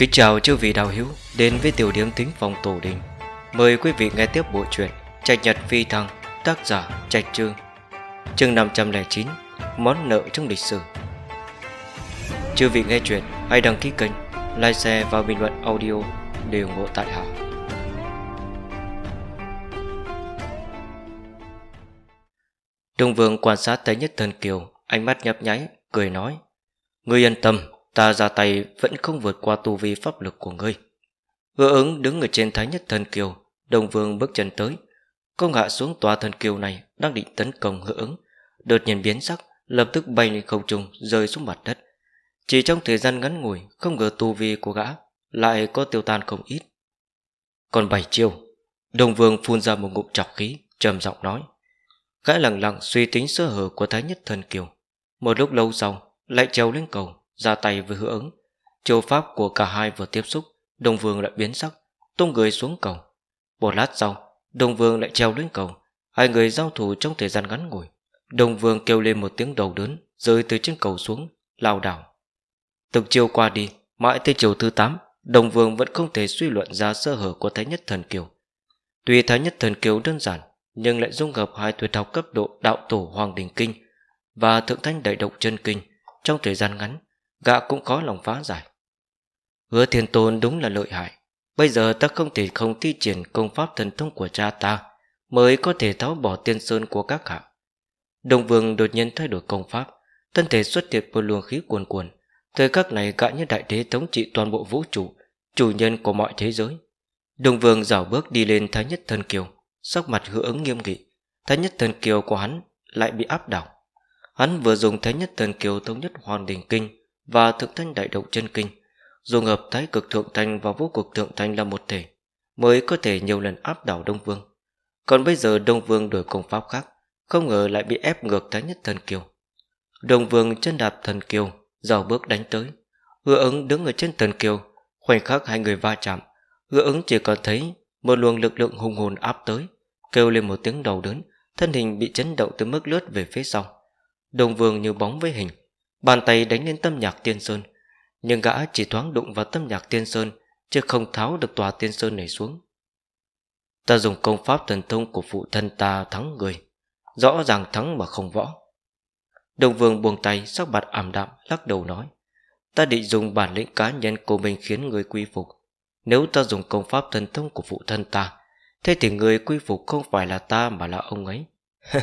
Kính chào chư vị đạo hữu đến với tiểu điếm tính phòng tổ đình. Mời quý vị nghe tiếp bộ truyện Trạch Nhật Phi Thăng, tác giả Trạch Trương. Chương 509, món nợ trong lịch sử. Chư vị nghe truyện, hãy đăng ký kênh, like share và bình luận audio để ủng hộ tại hạ. Đông Vương quan sát tới nhất thần kiều, ánh mắt nhấp nháy, cười nói: "Ngươi yên tâm, Ta ra tay vẫn không vượt qua tu vi pháp lực của ngươi Hứa ứng đứng ở trên thái nhất thần kiều Đồng vương bước chân tới Công hạ xuống tòa thần kiều này Đang định tấn công hứa ứng Đột nhiên biến sắc Lập tức bay lên không trung rơi xuống mặt đất Chỉ trong thời gian ngắn ngủi Không ngờ tu vi của gã Lại có tiêu tan không ít Còn bảy chiêu Đồng vương phun ra một ngụm chọc khí trầm giọng nói Gã lặng lặng suy tính sơ hở của thái nhất thần kiều Một lúc lâu sau Lại trèo lên cầu ra tay với hứa ứng. Chiêu pháp của cả hai vừa tiếp xúc, Đông Vương lại biến sắc, tung người xuống cầu. Một lát sau, Đông Vương lại treo lên cầu, hai người giao thủ trong thời gian ngắn ngủi. Đông Vương kêu lên một tiếng đầu đớn, rơi từ trên cầu xuống, lao đảo. Từng chiều qua đi, mãi tới chiều thứ 8, Đồng Vương vẫn không thể suy luận ra sơ hở của Thái Nhất Thần Kiều. Tuy Thái Nhất Thần Kiều đơn giản, nhưng lại dung hợp hai tuyệt học cấp độ đạo tổ Hoàng Đình Kinh và Thượng Thanh Đại Động Chân Kinh trong thời gian ngắn gã cũng khó lòng phá giải. Hứa thiên tôn đúng là lợi hại. Bây giờ ta không thể không thi triển công pháp thần thông của cha ta mới có thể tháo bỏ tiên sơn của các hạ. Đồng vương đột nhiên thay đổi công pháp, thân thể xuất hiện một luồng khí cuồn cuồn. Thời khắc này gã như đại đế thống trị toàn bộ vũ trụ, chủ nhân của mọi thế giới. Đồng vương dảo bước đi lên thái nhất thần kiều, sắc mặt hứa ứng nghiêm nghị. Thái nhất thần kiều của hắn lại bị áp đảo. Hắn vừa dùng thái nhất thần kiều thống nhất hoàn đình kinh và thượng thanh đại động chân kinh dùng hợp thái cực thượng thanh và vô cực thượng thanh là một thể mới có thể nhiều lần áp đảo đông vương còn bây giờ đông vương đổi công pháp khác không ngờ lại bị ép ngược thái nhất thần kiều đông vương chân đạp thần kiều dò bước đánh tới hứa ứng đứng ở trên thần kiều khoảnh khắc hai người va chạm hứa ứng chỉ còn thấy một luồng lực lượng hùng hồn áp tới kêu lên một tiếng đầu đớn thân hình bị chấn động tới mức lướt về phía sau đông vương như bóng với hình Bàn tay đánh lên tâm nhạc tiên sơn Nhưng gã chỉ thoáng đụng vào tâm nhạc tiên sơn Chứ không tháo được tòa tiên sơn này xuống Ta dùng công pháp thần thông của phụ thân ta thắng người Rõ ràng thắng mà không võ Đồng vương buông tay sắc mặt ảm đạm lắc đầu nói Ta định dùng bản lĩnh cá nhân của mình khiến người quy phục Nếu ta dùng công pháp thần thông của phụ thân ta Thế thì người quy phục không phải là ta mà là ông ấy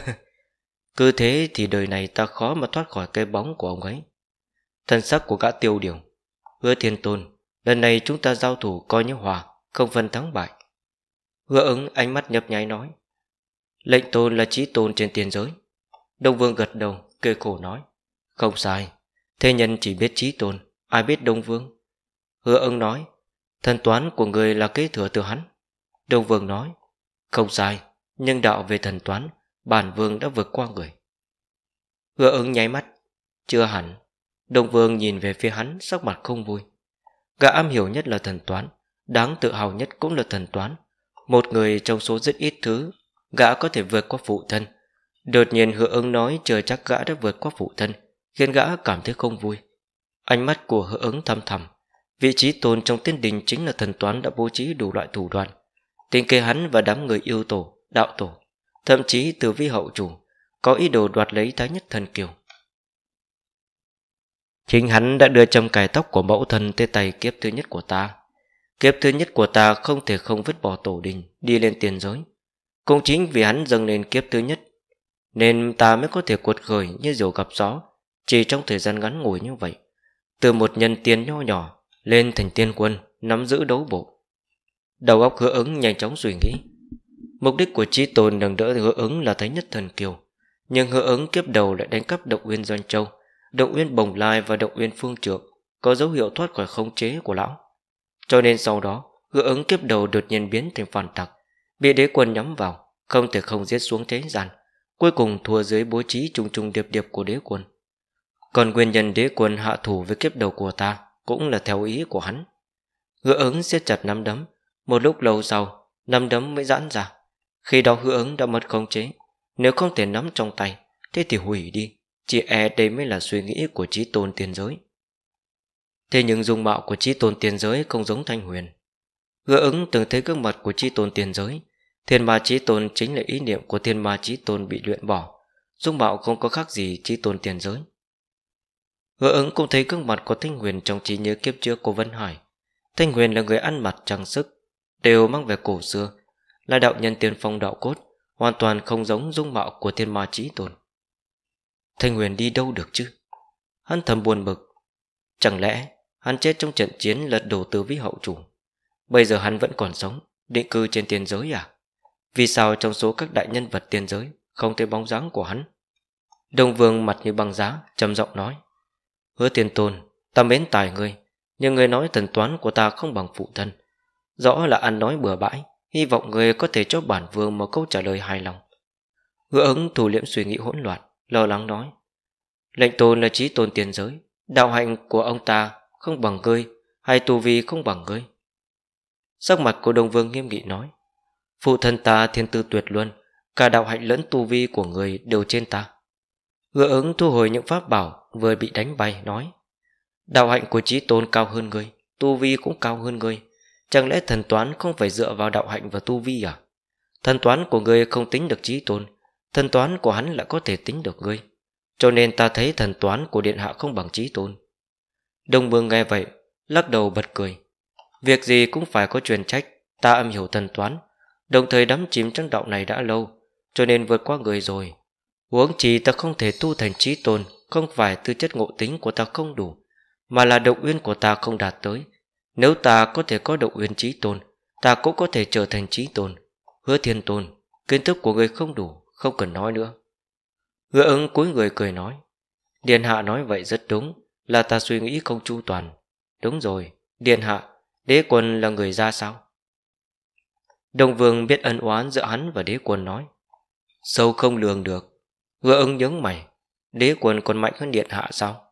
Cứ thế thì đời này ta khó mà thoát khỏi cái bóng của ông ấy Thân sắc của gã tiêu điều Hứa thiên tôn Lần này chúng ta giao thủ coi như hòa Không phân thắng bại Hứa ứng ánh mắt nhập nháy nói Lệnh tôn là trí tôn trên tiền giới Đông vương gật đầu kê khổ nói Không sai Thế nhân chỉ biết trí tôn Ai biết Đông vương Hứa ứng nói Thần toán của người là kế thừa từ hắn Đông vương nói Không sai Nhưng đạo về thần toán bản vương đã vượt qua người. Hứa ứng nháy mắt, chưa hẳn, Đông Vương nhìn về phía hắn sắc mặt không vui. Gã am hiểu nhất là thần toán, đáng tự hào nhất cũng là thần toán. Một người trong số rất ít thứ, gã có thể vượt qua phụ thân. Đột nhiên hứa ứng nói chờ chắc gã đã vượt qua phụ thân, khiến gã cảm thấy không vui. Ánh mắt của hứa ứng thăm thầm. Vị trí tồn trong tiên đình chính là thần toán đã bố trí đủ loại thủ đoạn. Tính kê hắn và đám người yêu tổ, đạo tổ Thậm chí từ vi hậu chủ Có ý đồ đoạt lấy thái nhất thần kiều Chính hắn đã đưa châm cài tóc của mẫu thân tới tay kiếp thứ nhất của ta Kiếp thứ nhất của ta không thể không vứt bỏ tổ đình Đi lên tiền giới Cũng chính vì hắn dâng lên kiếp thứ nhất Nên ta mới có thể cuột khởi như diều gặp gió Chỉ trong thời gian ngắn ngủi như vậy Từ một nhân tiên nho nhỏ Lên thành tiên quân Nắm giữ đấu bộ Đầu óc hứa ứng nhanh chóng suy nghĩ Mục đích của Chí Tôn nâng đỡ hứa ứng là thấy nhất thần kiều. Nhưng hứa ứng kiếp đầu lại đánh cắp động uyên Doanh Châu, động uyên Bồng Lai và động uyên Phương Trượng có dấu hiệu thoát khỏi khống chế của lão. Cho nên sau đó, hứa ứng kiếp đầu đột nhiên biến thành phản tặc, bị đế quân nhắm vào, không thể không giết xuống thế gian, cuối cùng thua dưới bố trí trùng trùng điệp điệp của đế quân. Còn nguyên nhân đế quân hạ thủ với kiếp đầu của ta cũng là theo ý của hắn. Hứa ứng siết chặt nắm đấm, một lúc lâu sau, nắm đấm mới giãn ra. Khi đó hứa ứng đã mất khống chế Nếu không thể nắm trong tay Thế thì hủy đi Chỉ e đây mới là suy nghĩ của trí tôn tiên giới Thế nhưng dung mạo của trí tôn tiên giới không giống thanh huyền Hứa ứng từng thấy gương mặt của trí tôn tiên giới Thiên ma trí tôn chính là ý niệm của thiên ma trí tôn bị luyện bỏ Dung mạo không có khác gì trí tôn tiền giới Hứa ứng cũng thấy gương mặt của Thanh Huyền trong trí nhớ kiếp trước của Vân Hải Thanh Huyền là người ăn mặt trang sức Đều mang về cổ xưa là đạo nhân tiên phong đạo cốt hoàn toàn không giống dung mạo của thiên ma trí tồn thanh huyền đi đâu được chứ hắn thầm buồn bực chẳng lẽ hắn chết trong trận chiến lật đổ tứ vĩ hậu chủ bây giờ hắn vẫn còn sống định cư trên tiên giới à vì sao trong số các đại nhân vật tiên giới không thấy bóng dáng của hắn đông vương mặt như băng giá trầm giọng nói hứa tiên tôn ta mến tài ngươi nhưng ngươi nói thần toán của ta không bằng phụ thân rõ là ăn nói bừa bãi Hy vọng người có thể cho bản vương một câu trả lời hài lòng Hứa ứng thủ liễm suy nghĩ hỗn loạn Lo lắng nói Lệnh tôn là trí tôn tiền giới Đạo hạnh của ông ta không bằng ngươi Hay tu vi không bằng ngươi Sắc mặt của Đông Vương nghiêm nghị nói Phụ thân ta thiên tư tuyệt luân Cả đạo hạnh lẫn tu vi của người đều trên ta Hứa ứng thu hồi những pháp bảo Vừa bị đánh bay nói Đạo hạnh của trí tôn cao hơn ngươi, Tu vi cũng cao hơn ngươi. Chẳng lẽ thần toán không phải dựa vào đạo hạnh và tu vi à? Thần toán của ngươi không tính được trí tôn Thần toán của hắn lại có thể tính được ngươi Cho nên ta thấy thần toán của điện hạ không bằng trí tôn Đông Vương nghe vậy Lắc đầu bật cười Việc gì cũng phải có truyền trách Ta âm hiểu thần toán Đồng thời đắm chìm trong đạo này đã lâu Cho nên vượt qua người rồi uống chỉ ta không thể tu thành trí tôn Không phải tư chất ngộ tính của ta không đủ Mà là động uyên của ta không đạt tới nếu ta có thể có động uyên trí tôn Ta cũng có thể trở thành trí tôn Hứa thiên tôn Kiến thức của người không đủ Không cần nói nữa Hứa ứng cuối người cười nói Điện hạ nói vậy rất đúng Là ta suy nghĩ không chu toàn Đúng rồi Điện hạ Đế quân là người ra sao Đồng vương biết ân oán giữa hắn và đế quân nói Sâu không lường được Hứa ứng nhướng mày Đế quân còn mạnh hơn điện hạ sao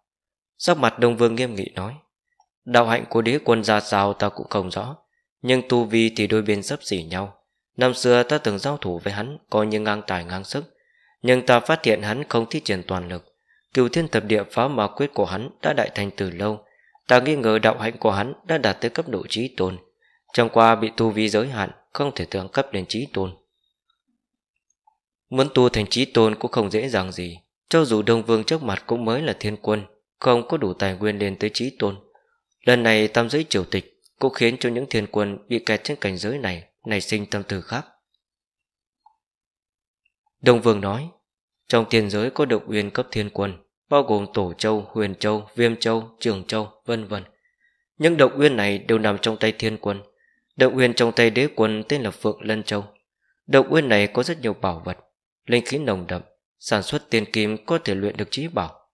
Sắc mặt Đông Vương nghiêm nghị nói Đạo hạnh của đế quân ra sao ta cũng không rõ Nhưng tu vi thì đôi bên sấp xỉ nhau Năm xưa ta từng giao thủ với hắn Coi như ngang tài ngang sức Nhưng ta phát hiện hắn không thi triển toàn lực Cựu thiên thập địa phá ma quyết của hắn Đã đại thành từ lâu Ta nghi ngờ đạo hạnh của hắn đã đạt tới cấp độ trí tôn Trong qua bị tu vi giới hạn Không thể tưởng cấp đến trí tôn Muốn tu thành trí tôn cũng không dễ dàng gì Cho dù Đông Vương trước mặt cũng mới là thiên quân Không có đủ tài nguyên lên tới trí tôn Lần này tam giới triều tịch cũng khiến cho những thiên quân bị kẹt trên cảnh giới này nảy sinh tâm tư khác. Đông Vương nói, trong tiền giới có độc uyên cấp thiên quân, bao gồm Tổ Châu, Huyền Châu, Viêm Châu, Trường Châu, vân vân. Những độc uyên này đều nằm trong tay thiên quân. Độc uyên trong tay đế quân tên là Phượng Lân Châu. Độc uyên này có rất nhiều bảo vật, linh khí nồng đậm, sản xuất tiền kim có thể luyện được trí bảo.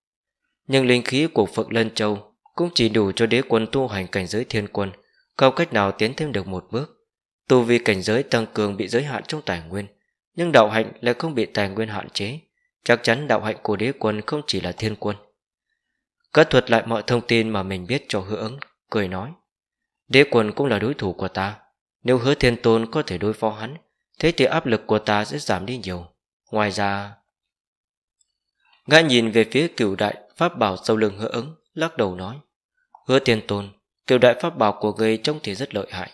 Nhưng linh khí của Phượng Lân Châu cũng chỉ đủ cho đế quân tu hành cảnh giới thiên quân, không cách nào tiến thêm được một bước. Tu vi cảnh giới tăng cường bị giới hạn trong tài nguyên, nhưng đạo hạnh lại không bị tài nguyên hạn chế. Chắc chắn đạo hạnh của đế quân không chỉ là thiên quân. Cất thuật lại mọi thông tin mà mình biết cho hứa ứng, cười nói. Đế quân cũng là đối thủ của ta. Nếu hứa thiên tôn có thể đối phó hắn, thế thì áp lực của ta sẽ giảm đi nhiều. Ngoài ra... Gã nhìn về phía cửu đại pháp bảo sau lưng hứa ứng, lắc đầu nói. Hứa tiền tôn Kiểu đại pháp bảo của người trông thì rất lợi hại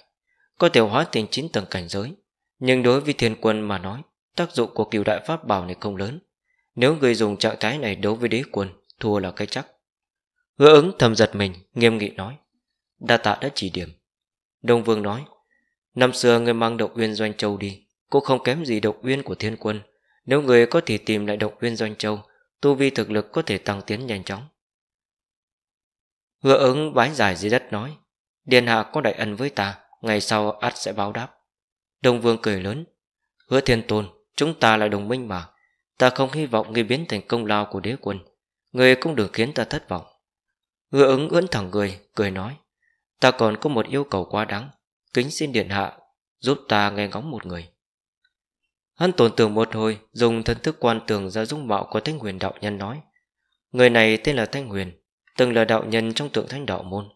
Có thể hóa thành chín tầng cảnh giới Nhưng đối với thiên quân mà nói Tác dụng của kiểu đại pháp bảo này không lớn Nếu người dùng trạng thái này đấu với đế quân Thua là cái chắc Hứa ứng thầm giật mình Nghiêm nghị nói Đa tạ đã chỉ điểm Đông Vương nói Năm xưa người mang độc uyên Doanh Châu đi Cũng không kém gì độc uyên của thiên quân Nếu người có thể tìm lại độc uyên Doanh Châu Tu vi thực lực có thể tăng tiến nhanh chóng Hứa ứng vái dài dưới đất nói Điện hạ có đại ân với ta Ngày sau ắt sẽ báo đáp Đông vương cười lớn Hứa thiên tôn chúng ta là đồng minh mà Ta không hy vọng ngươi biến thành công lao của đế quân người cũng đừng khiến ta thất vọng Hứa ứng ưỡn thẳng người Cười nói Ta còn có một yêu cầu quá đáng Kính xin điện hạ Giúp ta nghe ngóng một người Hắn tổn tưởng một hồi Dùng thân thức quan tường ra dung mạo của Thanh Huyền đạo nhân nói Người này tên là Thanh Huyền từng là đạo nhân trong tượng thanh đạo môn.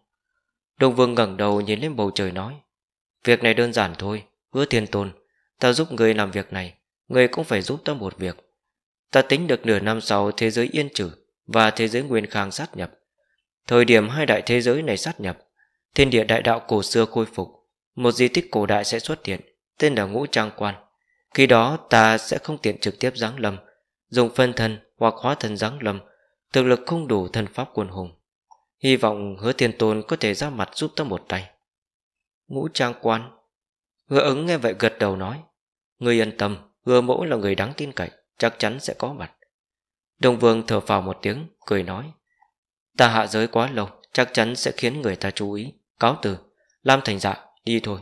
Đông Vương ngẩng đầu nhìn lên bầu trời nói, việc này đơn giản thôi, hứa thiên tôn, ta giúp người làm việc này, người cũng phải giúp ta một việc. Ta tính được nửa năm sau thế giới yên trừ và thế giới nguyên khang sát nhập. Thời điểm hai đại thế giới này sát nhập, thiên địa đại đạo cổ xưa khôi phục, một di tích cổ đại sẽ xuất hiện, tên là ngũ trang quan. Khi đó ta sẽ không tiện trực tiếp giáng lâm, dùng phân thân hoặc hóa thân giáng lâm Thực lực không đủ thân pháp quân hùng Hy vọng hứa thiên tôn có thể ra mặt giúp ta một tay Ngũ trang quan Hứa ứng nghe vậy gật đầu nói Người yên tâm Hứa mẫu là người đáng tin cậy Chắc chắn sẽ có mặt Đồng vương thở phào một tiếng Cười nói Ta hạ giới quá lâu Chắc chắn sẽ khiến người ta chú ý Cáo từ Lam thành dạ Đi thôi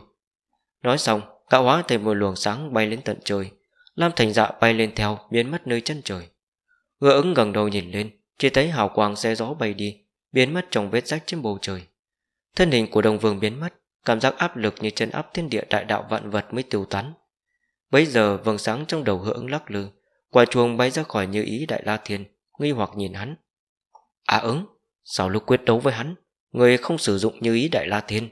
Nói xong cạo hóa thành một luồng sáng bay lên tận trời Lam thành dạ bay lên theo Biến mất nơi chân trời Hứa ứng gần đầu nhìn lên chỉ thấy hào quang xe gió bay đi Biến mất trong vết rách trên bầu trời Thân hình của đồng vương biến mất Cảm giác áp lực như chân áp thiên địa đại đạo vạn vật mới tiêu tán Bấy giờ vầng sáng trong đầu hưởng lắc lư Quả chuông bay ra khỏi như ý đại la thiên Nghi hoặc nhìn hắn À ứng Sau lúc quyết đấu với hắn Người không sử dụng như ý đại la thiên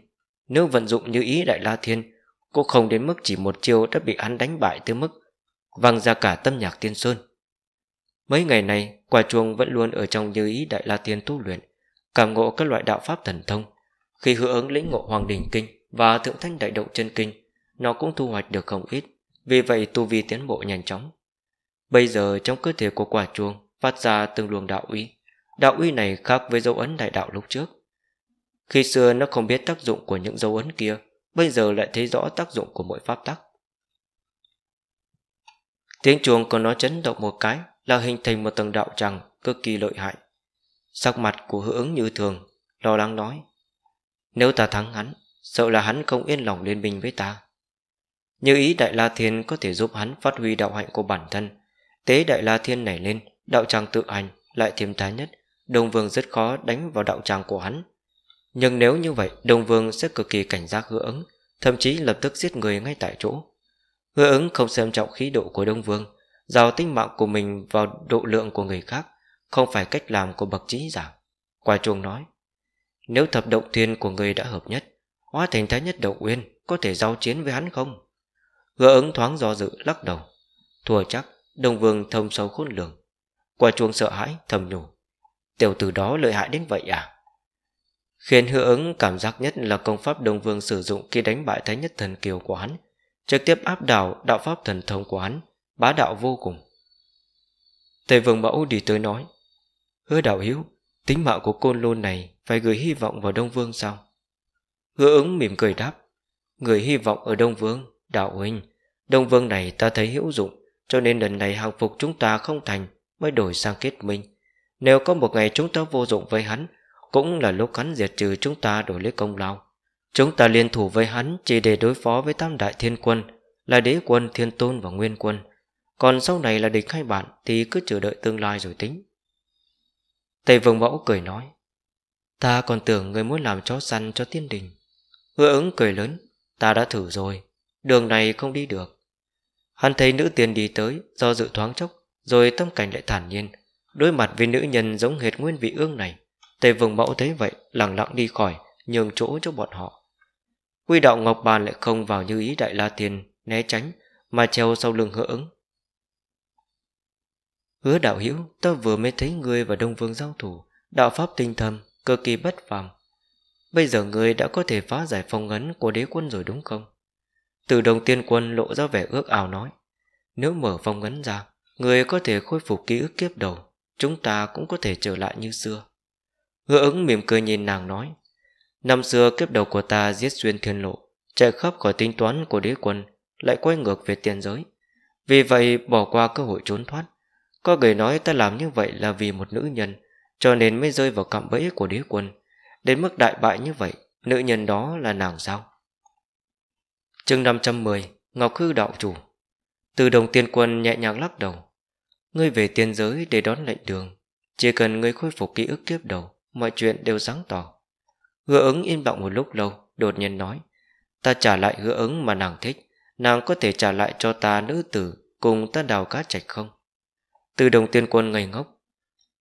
Nếu vận dụng như ý đại la thiên Cô không đến mức chỉ một chiêu đã bị hắn đánh bại tới mức Văng ra cả tâm nhạc tiên sơn Mấy ngày này, quả chuông vẫn luôn ở trong như ý Đại La Tiên tu luyện, cảm ngộ các loại đạo pháp thần thông. Khi hứa ứng lĩnh ngộ Hoàng Đình Kinh và Thượng Thanh Đại Động Chân Kinh, nó cũng thu hoạch được không ít, vì vậy tu vi tiến bộ nhanh chóng. Bây giờ trong cơ thể của quả chuông phát ra từng luồng đạo uy. Đạo uy này khác với dấu ấn đại đạo lúc trước. Khi xưa nó không biết tác dụng của những dấu ấn kia, bây giờ lại thấy rõ tác dụng của mỗi pháp tắc. Tiếng chuông của nó chấn động một cái là hình thành một tầng đạo tràng cực kỳ lợi hại. Sắc mặt của hữu ứng như thường, lo lắng nói. Nếu ta thắng hắn, sợ là hắn không yên lòng liên minh với ta. Như ý Đại La Thiên có thể giúp hắn phát huy đạo hạnh của bản thân. Tế Đại La Thiên nảy lên, đạo tràng tự hành, lại thiêm thái nhất. Đông Vương rất khó đánh vào đạo tràng của hắn. Nhưng nếu như vậy, Đông Vương sẽ cực kỳ cảnh giác hứa ứng, thậm chí lập tức giết người ngay tại chỗ. Hứa ứng không xem trọng khí độ của Đông Vương, giao tính mạng của mình vào độ lượng của người khác không phải cách làm của bậc trí giả qua chuông nói nếu thập động thiên của người đã hợp nhất hóa thành thái nhất động uyên có thể giao chiến với hắn không hứa ứng thoáng do dự lắc đầu thua chắc đồng vương thông sâu khôn lường qua chuông sợ hãi thầm nhủ tiểu tử đó lợi hại đến vậy à khiến hứa ứng cảm giác nhất là công pháp đồng vương sử dụng khi đánh bại thái nhất thần kiều của hắn trực tiếp áp đảo đạo pháp thần thông của hắn bá đạo vô cùng. Tề vương mẫu đi tới nói, hứa đạo hiếu, tính mạng của côn lôn này phải gửi hy vọng vào Đông Vương sao? Hứa ứng mỉm cười đáp, người hy vọng ở Đông Vương, đạo huynh, Đông Vương này ta thấy hữu dụng, cho nên lần này hàng phục chúng ta không thành mới đổi sang kết minh. Nếu có một ngày chúng ta vô dụng với hắn, cũng là lúc hắn diệt trừ chúng ta đổi lấy công lao. Chúng ta liên thủ với hắn chỉ để đối phó với tam đại thiên quân, là đế quân, thiên tôn và nguyên quân. Còn sau này là địch hay bạn Thì cứ chờ đợi tương lai rồi tính Tây vương mẫu cười nói Ta còn tưởng người muốn làm chó săn cho tiên đình Hứa ứng cười lớn Ta đã thử rồi Đường này không đi được Hắn thấy nữ tiên đi tới Do dự thoáng chốc Rồi tâm cảnh lại thản nhiên Đối mặt với nữ nhân giống hệt nguyên vị ương này Tề vương mẫu thấy vậy lặng lặng đi khỏi Nhường chỗ cho bọn họ Quy đạo Ngọc Bàn lại không vào như ý Đại La Tiên Né tránh mà treo sau lưng hứa ứng Hứa đạo hữu ta vừa mới thấy ngươi và Đông Vương giao thủ Đạo pháp tinh thầm cực kỳ bất phàm Bây giờ ngươi đã có thể phá giải phong ấn của đế quân rồi đúng không? Từ đồng tiên quân lộ ra vẻ ước ảo nói Nếu mở phong ấn ra Người có thể khôi phục ký ức kiếp đầu Chúng ta cũng có thể trở lại như xưa Hứa ứng mỉm cười nhìn nàng nói Năm xưa kiếp đầu của ta giết xuyên thiên lộ Chạy khắp khỏi tính toán của đế quân Lại quay ngược về tiền giới Vì vậy bỏ qua cơ hội trốn thoát có người nói ta làm như vậy là vì một nữ nhân Cho nên mới rơi vào cạm bẫy của đế quân Đến mức đại bại như vậy Nữ nhân đó là nàng sao chương 510 Ngọc Hư Đạo Chủ Từ đồng tiên quân nhẹ nhàng lắc đầu Ngươi về tiên giới để đón lệnh đường Chỉ cần ngươi khôi phục ký ức kiếp đầu Mọi chuyện đều sáng tỏ Hứa ứng im lặng một lúc lâu Đột nhiên nói Ta trả lại hứa ứng mà nàng thích Nàng có thể trả lại cho ta nữ tử Cùng ta đào cá trạch không từ đồng tiên quân ngây ngốc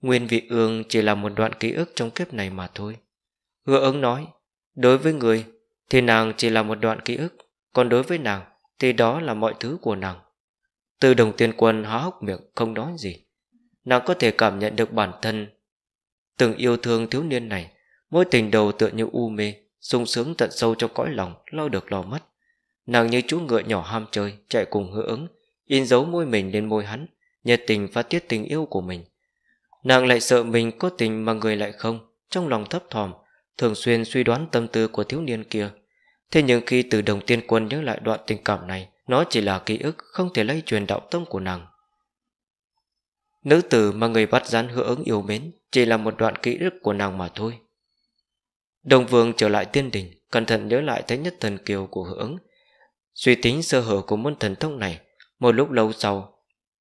Nguyên vị ương chỉ là một đoạn ký ức trong kiếp này mà thôi Hứa ứng nói Đối với người thì nàng chỉ là một đoạn ký ức Còn đối với nàng thì đó là mọi thứ của nàng Từ đồng tiên quân há hốc miệng không nói gì Nàng có thể cảm nhận được bản thân Từng yêu thương thiếu niên này Mỗi tình đầu tựa như u mê sung sướng tận sâu trong cõi lòng Lo được lo mất Nàng như chú ngựa nhỏ ham chơi Chạy cùng hứa ứng In dấu môi mình lên môi hắn nhiệt tình và tiết tình yêu của mình. Nàng lại sợ mình có tình mà người lại không, trong lòng thấp thòm thường xuyên suy đoán tâm tư của thiếu niên kia. Thế nhưng khi từ đồng tiên quân nhớ lại đoạn tình cảm này, nó chỉ là ký ức không thể lây truyền đạo tâm của nàng. Nữ tử mà người bắt rắn hứa ứng yêu mến chỉ là một đoạn ký ức của nàng mà thôi. Đồng vương trở lại tiên đình, cẩn thận nhớ lại thấy nhất thần kiều của hứa ứng. Suy tính sơ hở của môn thần thông này, một lúc lâu sau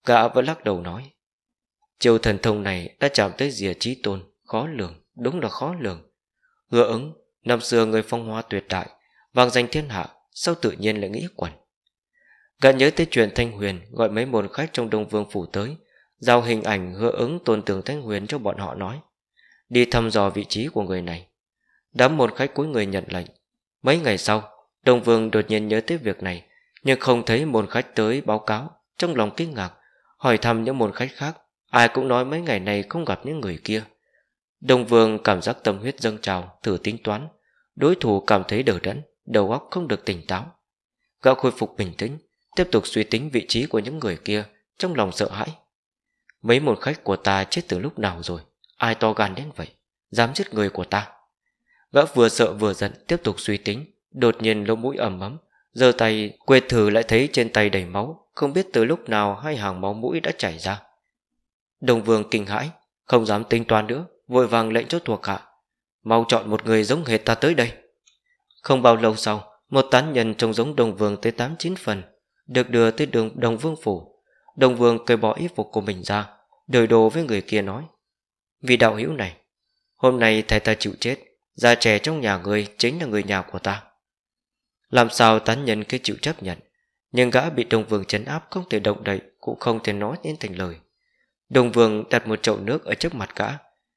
Gã vẫn lắc đầu nói Chiều thần thông này đã chạm tới rìa trí tôn Khó lường, đúng là khó lường Hứa ứng, năm xưa người phong hoa tuyệt đại Vàng danh thiên hạ Sao tự nhiên lại nghĩ quẩn Gã nhớ tới chuyện Thanh Huyền Gọi mấy môn khách trong Đông Vương Phủ tới Giao hình ảnh hứa ứng tôn tường Thanh Huyền cho bọn họ nói Đi thăm dò vị trí của người này Đám môn khách cuối người nhận lệnh Mấy ngày sau Đông Vương đột nhiên nhớ tới việc này Nhưng không thấy môn khách tới báo cáo Trong lòng kinh ngạc hỏi thăm những môn khách khác, ai cũng nói mấy ngày này không gặp những người kia. Đông Vương cảm giác tâm huyết dâng trào, thử tính toán, đối thủ cảm thấy đờ đẫn, đầu óc không được tỉnh táo. Gã khôi phục bình tĩnh, tiếp tục suy tính vị trí của những người kia, trong lòng sợ hãi. Mấy môn khách của ta chết từ lúc nào rồi, ai to gan đến vậy, dám giết người của ta. Gã vừa sợ vừa giận tiếp tục suy tính, đột nhiên lỗ mũi ẩm ấm, giơ tay quệt thử lại thấy trên tay đầy máu, không biết từ lúc nào hai hàng máu mũi đã chảy ra Đồng vương kinh hãi Không dám tính toán nữa Vội vàng lệnh cho thuộc hạ Mau chọn một người giống hệt ta tới đây Không bao lâu sau Một tán nhân trông giống đồng vương tới tám chín phần Được đưa tới đường đồng vương phủ Đồng vương cởi bỏ y phục của mình ra Đời đồ với người kia nói Vì đạo hữu này Hôm nay thầy ta chịu chết Già trẻ trong nhà người chính là người nhà của ta Làm sao tán nhân kia chịu chấp nhận nhưng gã bị đồng vương chấn áp không thể động đậy cũng không thể nói nên thành lời đồng vương đặt một chậu nước ở trước mặt gã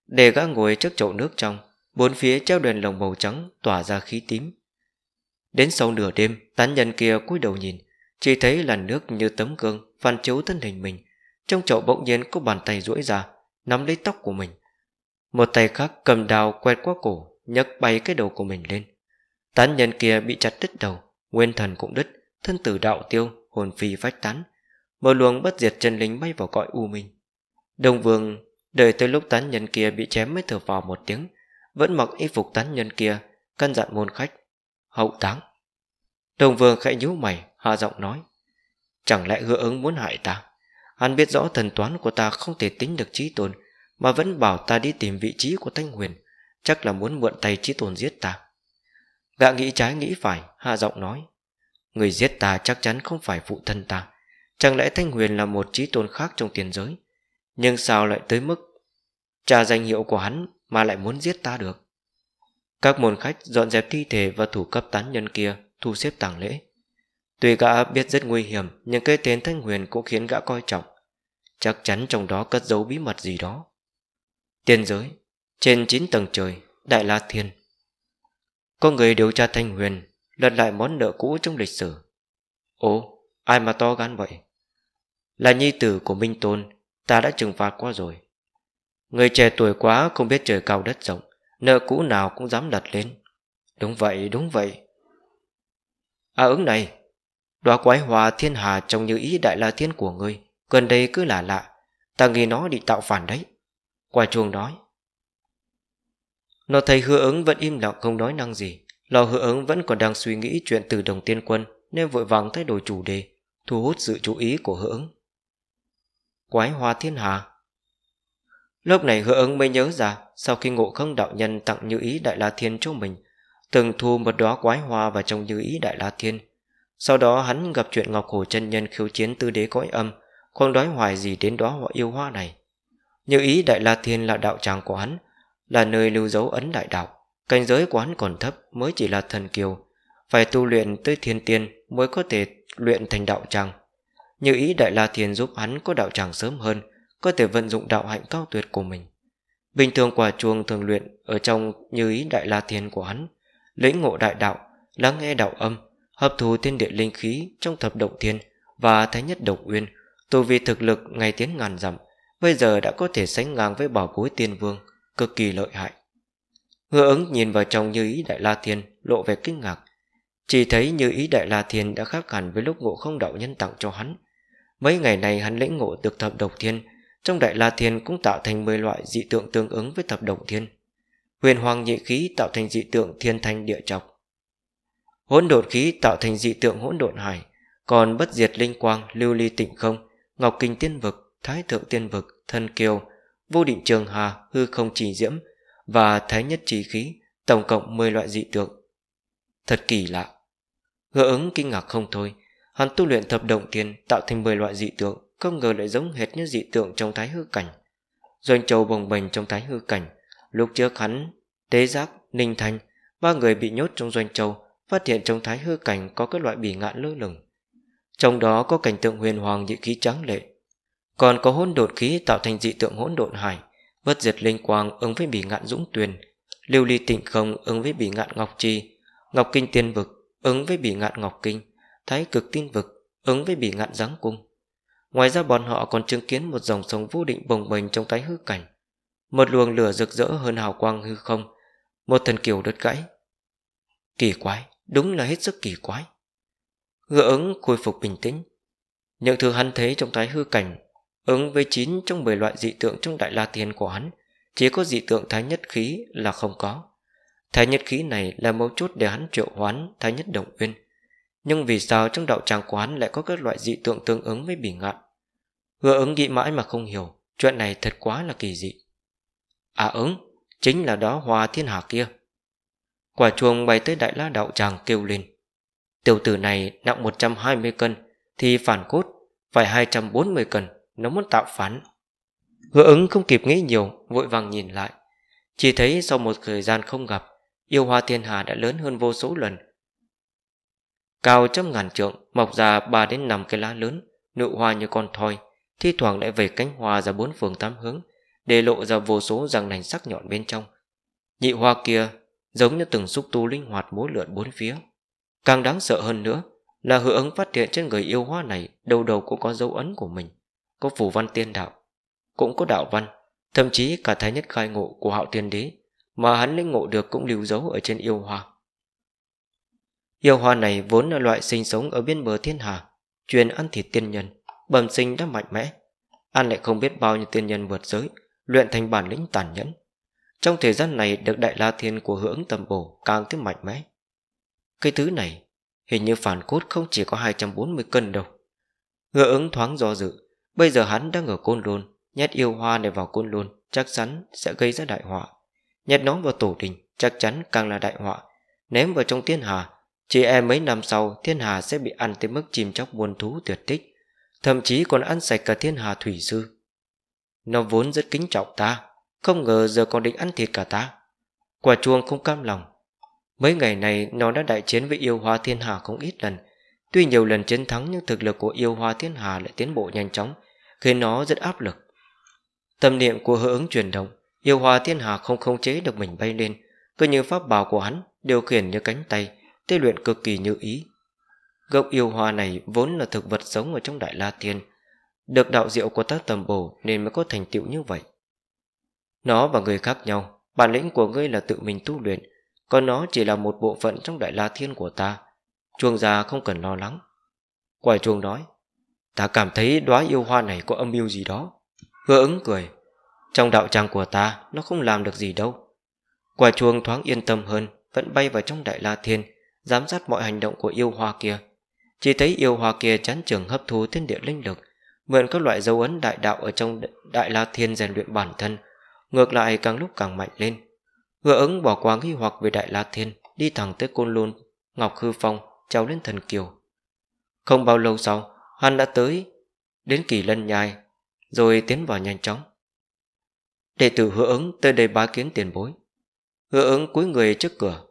để gã ngồi trước chậu nước trong bốn phía treo đèn lồng màu trắng tỏa ra khí tím đến sau nửa đêm tán nhân kia cúi đầu nhìn chỉ thấy làn nước như tấm gương phản chiếu thân hình mình trong chậu bỗng nhiên có bàn tay duỗi ra nắm lấy tóc của mình một tay khác cầm đào quẹt qua cổ nhấc bay cái đầu của mình lên tán nhân kia bị chặt đứt đầu nguyên thần cũng đứt thân tử đạo tiêu, hồn phi vách tán, một luồng bất diệt chân linh bay vào cõi u minh. Đông Vương đợi tới lúc tán nhân kia bị chém mới thở vào một tiếng, vẫn mặc y phục tán nhân kia, căn dặn môn khách, hậu táng. Đông Vương khẽ nhíu mày, hạ giọng nói, chẳng lẽ hứa ứng muốn hại ta? Hắn biết rõ thần toán của ta không thể tính được trí tồn, mà vẫn bảo ta đi tìm vị trí của Thanh Huyền, chắc là muốn mượn tay trí tồn giết ta. Gã nghĩ trái nghĩ phải, hạ giọng nói, Người giết ta chắc chắn không phải phụ thân ta Chẳng lẽ Thanh Huyền là một trí tôn khác trong tiền giới Nhưng sao lại tới mức Trả danh hiệu của hắn mà lại muốn giết ta được Các môn khách dọn dẹp thi thể và thủ cấp tán nhân kia Thu xếp tàng lễ Tuy gã biết rất nguy hiểm Nhưng cái tên Thanh Huyền cũng khiến gã coi trọng Chắc chắn trong đó cất giấu bí mật gì đó Tiên giới Trên chín tầng trời Đại La Thiên Có người điều tra Thanh Huyền lật lại món nợ cũ trong lịch sử. Ồ, ai mà to gan vậy? Là nhi tử của Minh Tôn, ta đã trừng phạt qua rồi. Người trẻ tuổi quá không biết trời cao đất rộng, nợ cũ nào cũng dám lật lên. Đúng vậy, đúng vậy. a à, ứng này, đoá quái hòa thiên hà trông như ý đại la thiên của ngươi, gần đây cứ là lạ, ta nghĩ nó định tạo phản đấy. quả chuông nói. Nó thấy hứa ứng vẫn im lặng không nói năng gì, Lò hứa ứng vẫn còn đang suy nghĩ chuyện từ đồng tiên quân nên vội vàng thay đổi chủ đề, thu hút sự chú ý của hứa ứng. Quái hoa thiên hà Lúc này hứa ứng mới nhớ ra sau khi ngộ không đạo nhân tặng như ý Đại La Thiên cho mình, từng thu một đóa quái hoa vào trong như ý Đại La Thiên. Sau đó hắn gặp chuyện Ngọc Hồ chân Nhân khiêu chiến tư đế cõi âm, không đói hoài gì đến đóa hoa yêu hoa này. Như ý Đại La Thiên là đạo tràng của hắn, là nơi lưu dấu ấn đại đạo. Cảnh giới quán còn thấp mới chỉ là thần kiều Phải tu luyện tới thiên tiên mới có thể luyện thành đạo tràng Như ý Đại La thiên giúp hắn có đạo tràng sớm hơn Có thể vận dụng đạo hạnh cao tuyệt của mình Bình thường quả chuông thường luyện Ở trong như ý Đại La thiên của hắn Lĩnh ngộ đại đạo Lắng nghe đạo âm Hấp thu thiên địa linh khí trong thập động thiên Và thái nhất độc uyên Tù vi thực lực ngày tiến ngàn dặm Bây giờ đã có thể sánh ngang với bảo bối tiên vương Cực kỳ lợi hại Hứa ứng nhìn vào trong như ý đại la thiên lộ vẻ kinh ngạc. Chỉ thấy như ý đại la thiên đã khác hẳn với lúc ngộ không đạo nhân tặng cho hắn. Mấy ngày này hắn lĩnh ngộ được thập độc thiên, trong đại la thiên cũng tạo thành 10 loại dị tượng tương ứng với thập độc thiên. Huyền hoàng nhị khí tạo thành dị tượng thiên thanh địa chọc. Hỗn độn khí tạo thành dị tượng hỗn độn hải, còn bất diệt linh quang lưu ly tịnh không, ngọc kinh tiên vực, thái thượng tiên vực, thân kiều, vô định trường hà, hư không trì diễm, và thái nhất trí khí, tổng cộng 10 loại dị tượng. Thật kỳ lạ. gỡ ứng kinh ngạc không thôi, hắn tu luyện thập động tiên tạo thành 10 loại dị tượng, không ngờ lại giống hết những dị tượng trong thái hư cảnh. Doanh châu bồng bềnh trong thái hư cảnh, lúc trước hắn, tế giác, ninh thanh, ba người bị nhốt trong doanh châu, phát hiện trong thái hư cảnh có các loại bỉ ngạn lơ lửng. Trong đó có cảnh tượng huyền hoàng dị khí trắng lệ, còn có hỗn độn khí tạo thành dị tượng hỗn độn hải. Vất diệt linh quang ứng với bỉ ngạn dũng tuyền Lưu ly tịnh không ứng với bỉ ngạn ngọc chi Ngọc kinh tiên vực ứng với bỉ ngạn ngọc kinh Thái cực tiên vực ứng với bỉ ngạn giáng cung Ngoài ra bọn họ còn chứng kiến một dòng sông vô định bồng bềnh trong tái hư cảnh Một luồng lửa rực rỡ hơn hào quang hư không Một thần kiều đứt gãy Kỳ quái, đúng là hết sức kỳ quái Ngựa ứng khôi phục bình tĩnh Những thứ hắn thấy trong tái hư cảnh Ứng với 9 trong 10 loại dị tượng trong Đại La Tiên của hắn, chỉ có dị tượng thái nhất khí là không có. Thái nhất khí này là mấu chốt để hắn triệu hoán thái nhất động uyên. Nhưng vì sao trong đạo tràng của hắn lại có các loại dị tượng tương ứng với bỉ ngạn? Hứa ứng nghĩ mãi mà không hiểu, chuyện này thật quá là kỳ dị. À ứng, chính là đó hoa thiên hà kia. Quả chuông bay tới đại la đạo tràng kêu lên. Tiểu tử này nặng 120 cân thì phản cốt phải 240 cân nó muốn tạo phản. Hứa ứng không kịp nghĩ nhiều, vội vàng nhìn lại. Chỉ thấy sau một thời gian không gặp, yêu hoa thiên hà đã lớn hơn vô số lần. Cao trăm ngàn trượng, mọc ra ba đến năm cái lá lớn, nụ hoa như con thoi, thi thoảng lại về cánh hoa ra bốn phường tám hướng, để lộ ra vô số răng nành sắc nhọn bên trong. Nhị hoa kia giống như từng xúc tu linh hoạt múa lượn bốn phía. Càng đáng sợ hơn nữa là hứa ứng phát hiện trên người yêu hoa này đầu đầu cũng có dấu ấn của mình có phù văn tiên đạo, cũng có đạo văn, thậm chí cả thái nhất khai ngộ của hạo tiên đế mà hắn lĩnh ngộ được cũng lưu dấu ở trên yêu hoa. Yêu hoa này vốn là loại sinh sống ở biên bờ thiên hà, chuyên ăn thịt tiên nhân, bẩm sinh đã mạnh mẽ, ăn lại không biết bao nhiêu tiên nhân vượt giới, luyện thành bản lĩnh tàn nhẫn. Trong thời gian này được đại la thiên của hưởng tầm bổ càng thêm mạnh mẽ. Cái thứ này, hình như phản cốt không chỉ có 240 cân đâu. Ngựa ứng thoáng do dự, Bây giờ hắn đang ở Côn Lôn Nhét yêu hoa này vào Côn Lôn Chắc chắn sẽ gây ra đại họa Nhét nó vào tổ đình chắc chắn càng là đại họa Ném vào trong thiên hà Chỉ e mấy năm sau thiên hà sẽ bị ăn tới mức chìm chóc buồn thú tuyệt tích Thậm chí còn ăn sạch cả thiên hà thủy sư Nó vốn rất kính trọng ta Không ngờ giờ còn định ăn thịt cả ta Quả chuông không cam lòng Mấy ngày này nó đã đại chiến với yêu hoa thiên hà không ít lần Tuy nhiều lần chiến thắng nhưng thực lực của yêu hoa thiên hà lại tiến bộ nhanh chóng khiến nó rất áp lực. Tâm niệm của hữu ứng chuyển động, yêu hòa thiên hạ không khống chế được mình bay lên, cứ như pháp bảo của hắn điều khiển như cánh tay, tê luyện cực kỳ như ý. Gốc yêu hòa này vốn là thực vật sống ở trong Đại La thiên, được đạo diệu của tác tầm bổ nên mới có thành tựu như vậy. Nó và người khác nhau, bản lĩnh của ngươi là tự mình tu luyện, còn nó chỉ là một bộ phận trong Đại La Thiên của ta. Chuông già không cần lo lắng. Quài chuông nói, Ta cảm thấy đóa yêu hoa này có âm mưu gì đó. Hứa ứng cười. Trong đạo tràng của ta, nó không làm được gì đâu. Quả chuông thoáng yên tâm hơn, vẫn bay vào trong đại la thiên, giám sát mọi hành động của yêu hoa kia. Chỉ thấy yêu hoa kia chán trường hấp thu thiên địa linh lực, mượn các loại dấu ấn đại đạo ở trong đại la thiên rèn luyện bản thân, ngược lại càng lúc càng mạnh lên. Hứa ứng bỏ qua nghi hoặc về đại la thiên, đi thẳng tới côn lôn, ngọc hư phong, trèo lên thần kiều. Không bao lâu sau, Hắn đã tới Đến kỳ lân nhai Rồi tiến vào nhanh chóng Đệ tử hứa ứng tới đây bá kiến tiền bối Hứa ứng cúi người trước cửa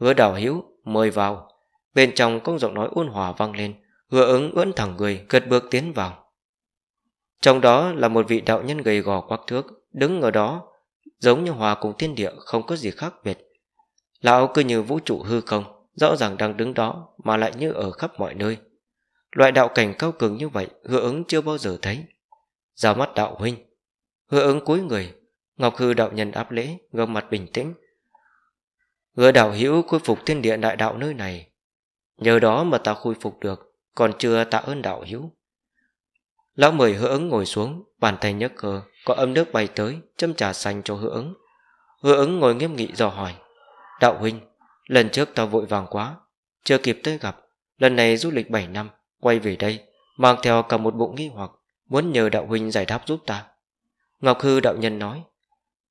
Hứa đào hiếu mời vào Bên trong có giọng nói ôn hòa vang lên Hứa ứng ưỡn thẳng người gật bước tiến vào Trong đó là một vị đạo nhân gầy gò quắc thước Đứng ở đó Giống như hòa cùng thiên địa không có gì khác biệt Lão cứ như vũ trụ hư không Rõ ràng đang đứng đó mà lại như ở khắp mọi nơi Loại đạo cảnh cao cường như vậy Hứa ứng chưa bao giờ thấy Giao mắt đạo huynh Hứa ứng cuối người Ngọc hư đạo nhân áp lễ gương mặt bình tĩnh Hứa đạo hữu khôi phục thiên địa đại đạo nơi này Nhờ đó mà ta khôi phục được Còn chưa tạ ơn đạo hữu Lão mời hứa ứng ngồi xuống Bàn tay nhấc cờ Có âm nước bay tới Châm trà xanh cho hứa ứng Hứa ứng ngồi nghiêm nghị dò hỏi Đạo huynh Lần trước ta vội vàng quá Chưa kịp tới gặp Lần này du lịch 7 năm Quay về đây Mang theo cả một bụng nghi hoặc Muốn nhờ đạo huynh giải đáp giúp ta Ngọc Hư đạo nhân nói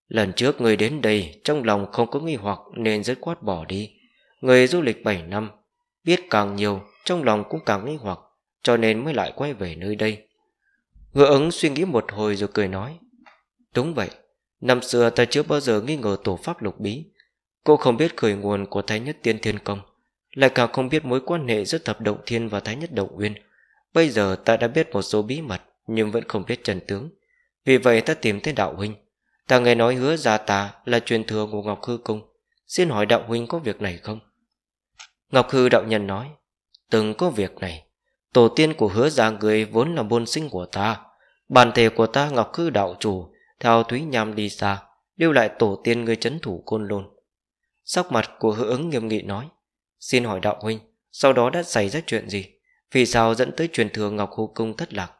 Lần trước người đến đây Trong lòng không có nghi hoặc Nên dứt quát bỏ đi Người du lịch 7 năm Biết càng nhiều Trong lòng cũng càng nghi hoặc Cho nên mới lại quay về nơi đây Ngựa ứng suy nghĩ một hồi rồi cười nói Đúng vậy Năm xưa ta chưa bao giờ nghi ngờ tổ pháp lục bí Cô không biết khởi nguồn của Thái Nhất Tiên Thiên Công lại càng không biết mối quan hệ giữa thập động thiên và thái nhất động nguyên Bây giờ ta đã biết một số bí mật Nhưng vẫn không biết trần tướng Vì vậy ta tìm tới đạo huynh Ta nghe nói hứa gia ta là truyền thừa của Ngọc Hư Cung Xin hỏi đạo huynh có việc này không Ngọc Hư đạo nhân nói Từng có việc này Tổ tiên của hứa gia người vốn là môn sinh của ta Bản thể của ta Ngọc Hư đạo chủ Theo Thúy Nham đi xa Lưu lại tổ tiên người chấn thủ côn lôn Sắc mặt của hứa ứng nghiêm nghị nói Xin hỏi đạo huynh Sau đó đã xảy ra chuyện gì Vì sao dẫn tới truyền thừa Ngọc Hư Cung thất lạc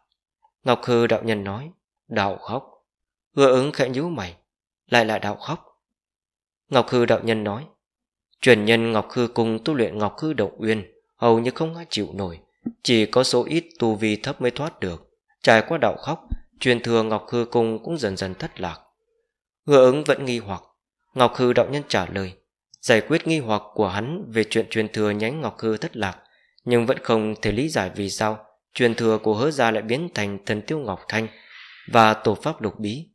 Ngọc Hư đạo nhân nói Đạo khóc Hứa ứng khẽ nhíu mày Lại là đạo khóc Ngọc Hư đạo nhân nói Truyền nhân Ngọc Hư Cung tu luyện Ngọc Hư Động Uyên Hầu như không ai chịu nổi Chỉ có số ít tu vi thấp mới thoát được Trải qua đạo khóc Truyền thừa Ngọc Hư Cung cũng dần dần thất lạc Hứa ứng vẫn nghi hoặc Ngọc Hư đạo nhân trả lời giải quyết nghi hoặc của hắn về chuyện truyền thừa nhánh Ngọc Hư thất lạc, nhưng vẫn không thể lý giải vì sao truyền thừa của hứa gia lại biến thành thần tiêu Ngọc Thanh và tổ pháp độc bí.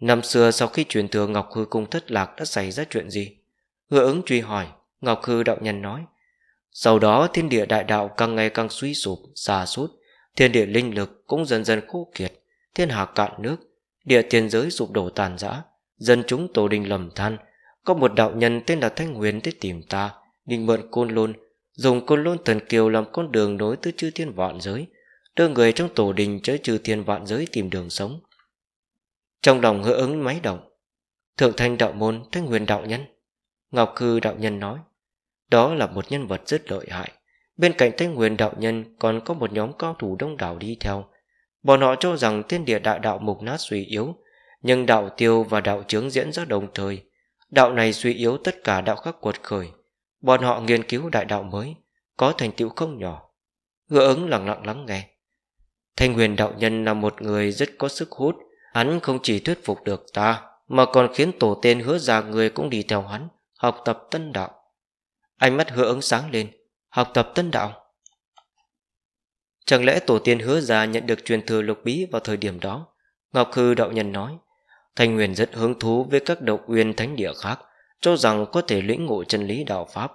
Năm xưa sau khi truyền thừa Ngọc Hư cung thất lạc đã xảy ra chuyện gì? Hứa ứng truy hỏi, Ngọc Hư đạo nhân nói. Sau đó thiên địa đại đạo càng ngày càng suy sụp, xa sút thiên địa linh lực cũng dần dần khô kiệt, thiên hạ cạn nước, địa tiền giới sụp đổ tàn rã, dân chúng tổ đình lầm than, có một đạo nhân tên là Thanh Huyền tới tìm ta Mình mượn côn lôn Dùng côn lôn thần kiều làm con đường nối tới chư thiên vạn giới Đưa người trong tổ đình tới chư thiên vạn giới tìm đường sống Trong lòng hứa ứng máy động Thượng thanh đạo môn Thanh Huyền đạo nhân Ngọc Cư đạo nhân nói Đó là một nhân vật rất lợi hại Bên cạnh Thanh Huyền đạo nhân còn có một nhóm cao thủ đông đảo đi theo Bọn họ cho rằng thiên địa đại đạo mục nát suy yếu Nhưng đạo tiêu và đạo trướng diễn ra đồng thời Đạo này suy yếu tất cả đạo khác cuột khởi Bọn họ nghiên cứu đại đạo mới Có thành tựu không nhỏ Hứa ứng lặng lặng lắng nghe Thanh huyền đạo nhân là một người rất có sức hút Hắn không chỉ thuyết phục được ta Mà còn khiến tổ tên hứa già người cũng đi theo hắn Học tập tân đạo Ánh mắt hứa ứng sáng lên Học tập tân đạo Chẳng lẽ tổ tiên hứa già nhận được truyền thừa lục bí vào thời điểm đó Ngọc Hư đạo nhân nói Thanh Nguyên rất hứng thú với các độc uyên thánh địa khác, cho rằng có thể lĩnh ngộ chân lý đạo Pháp.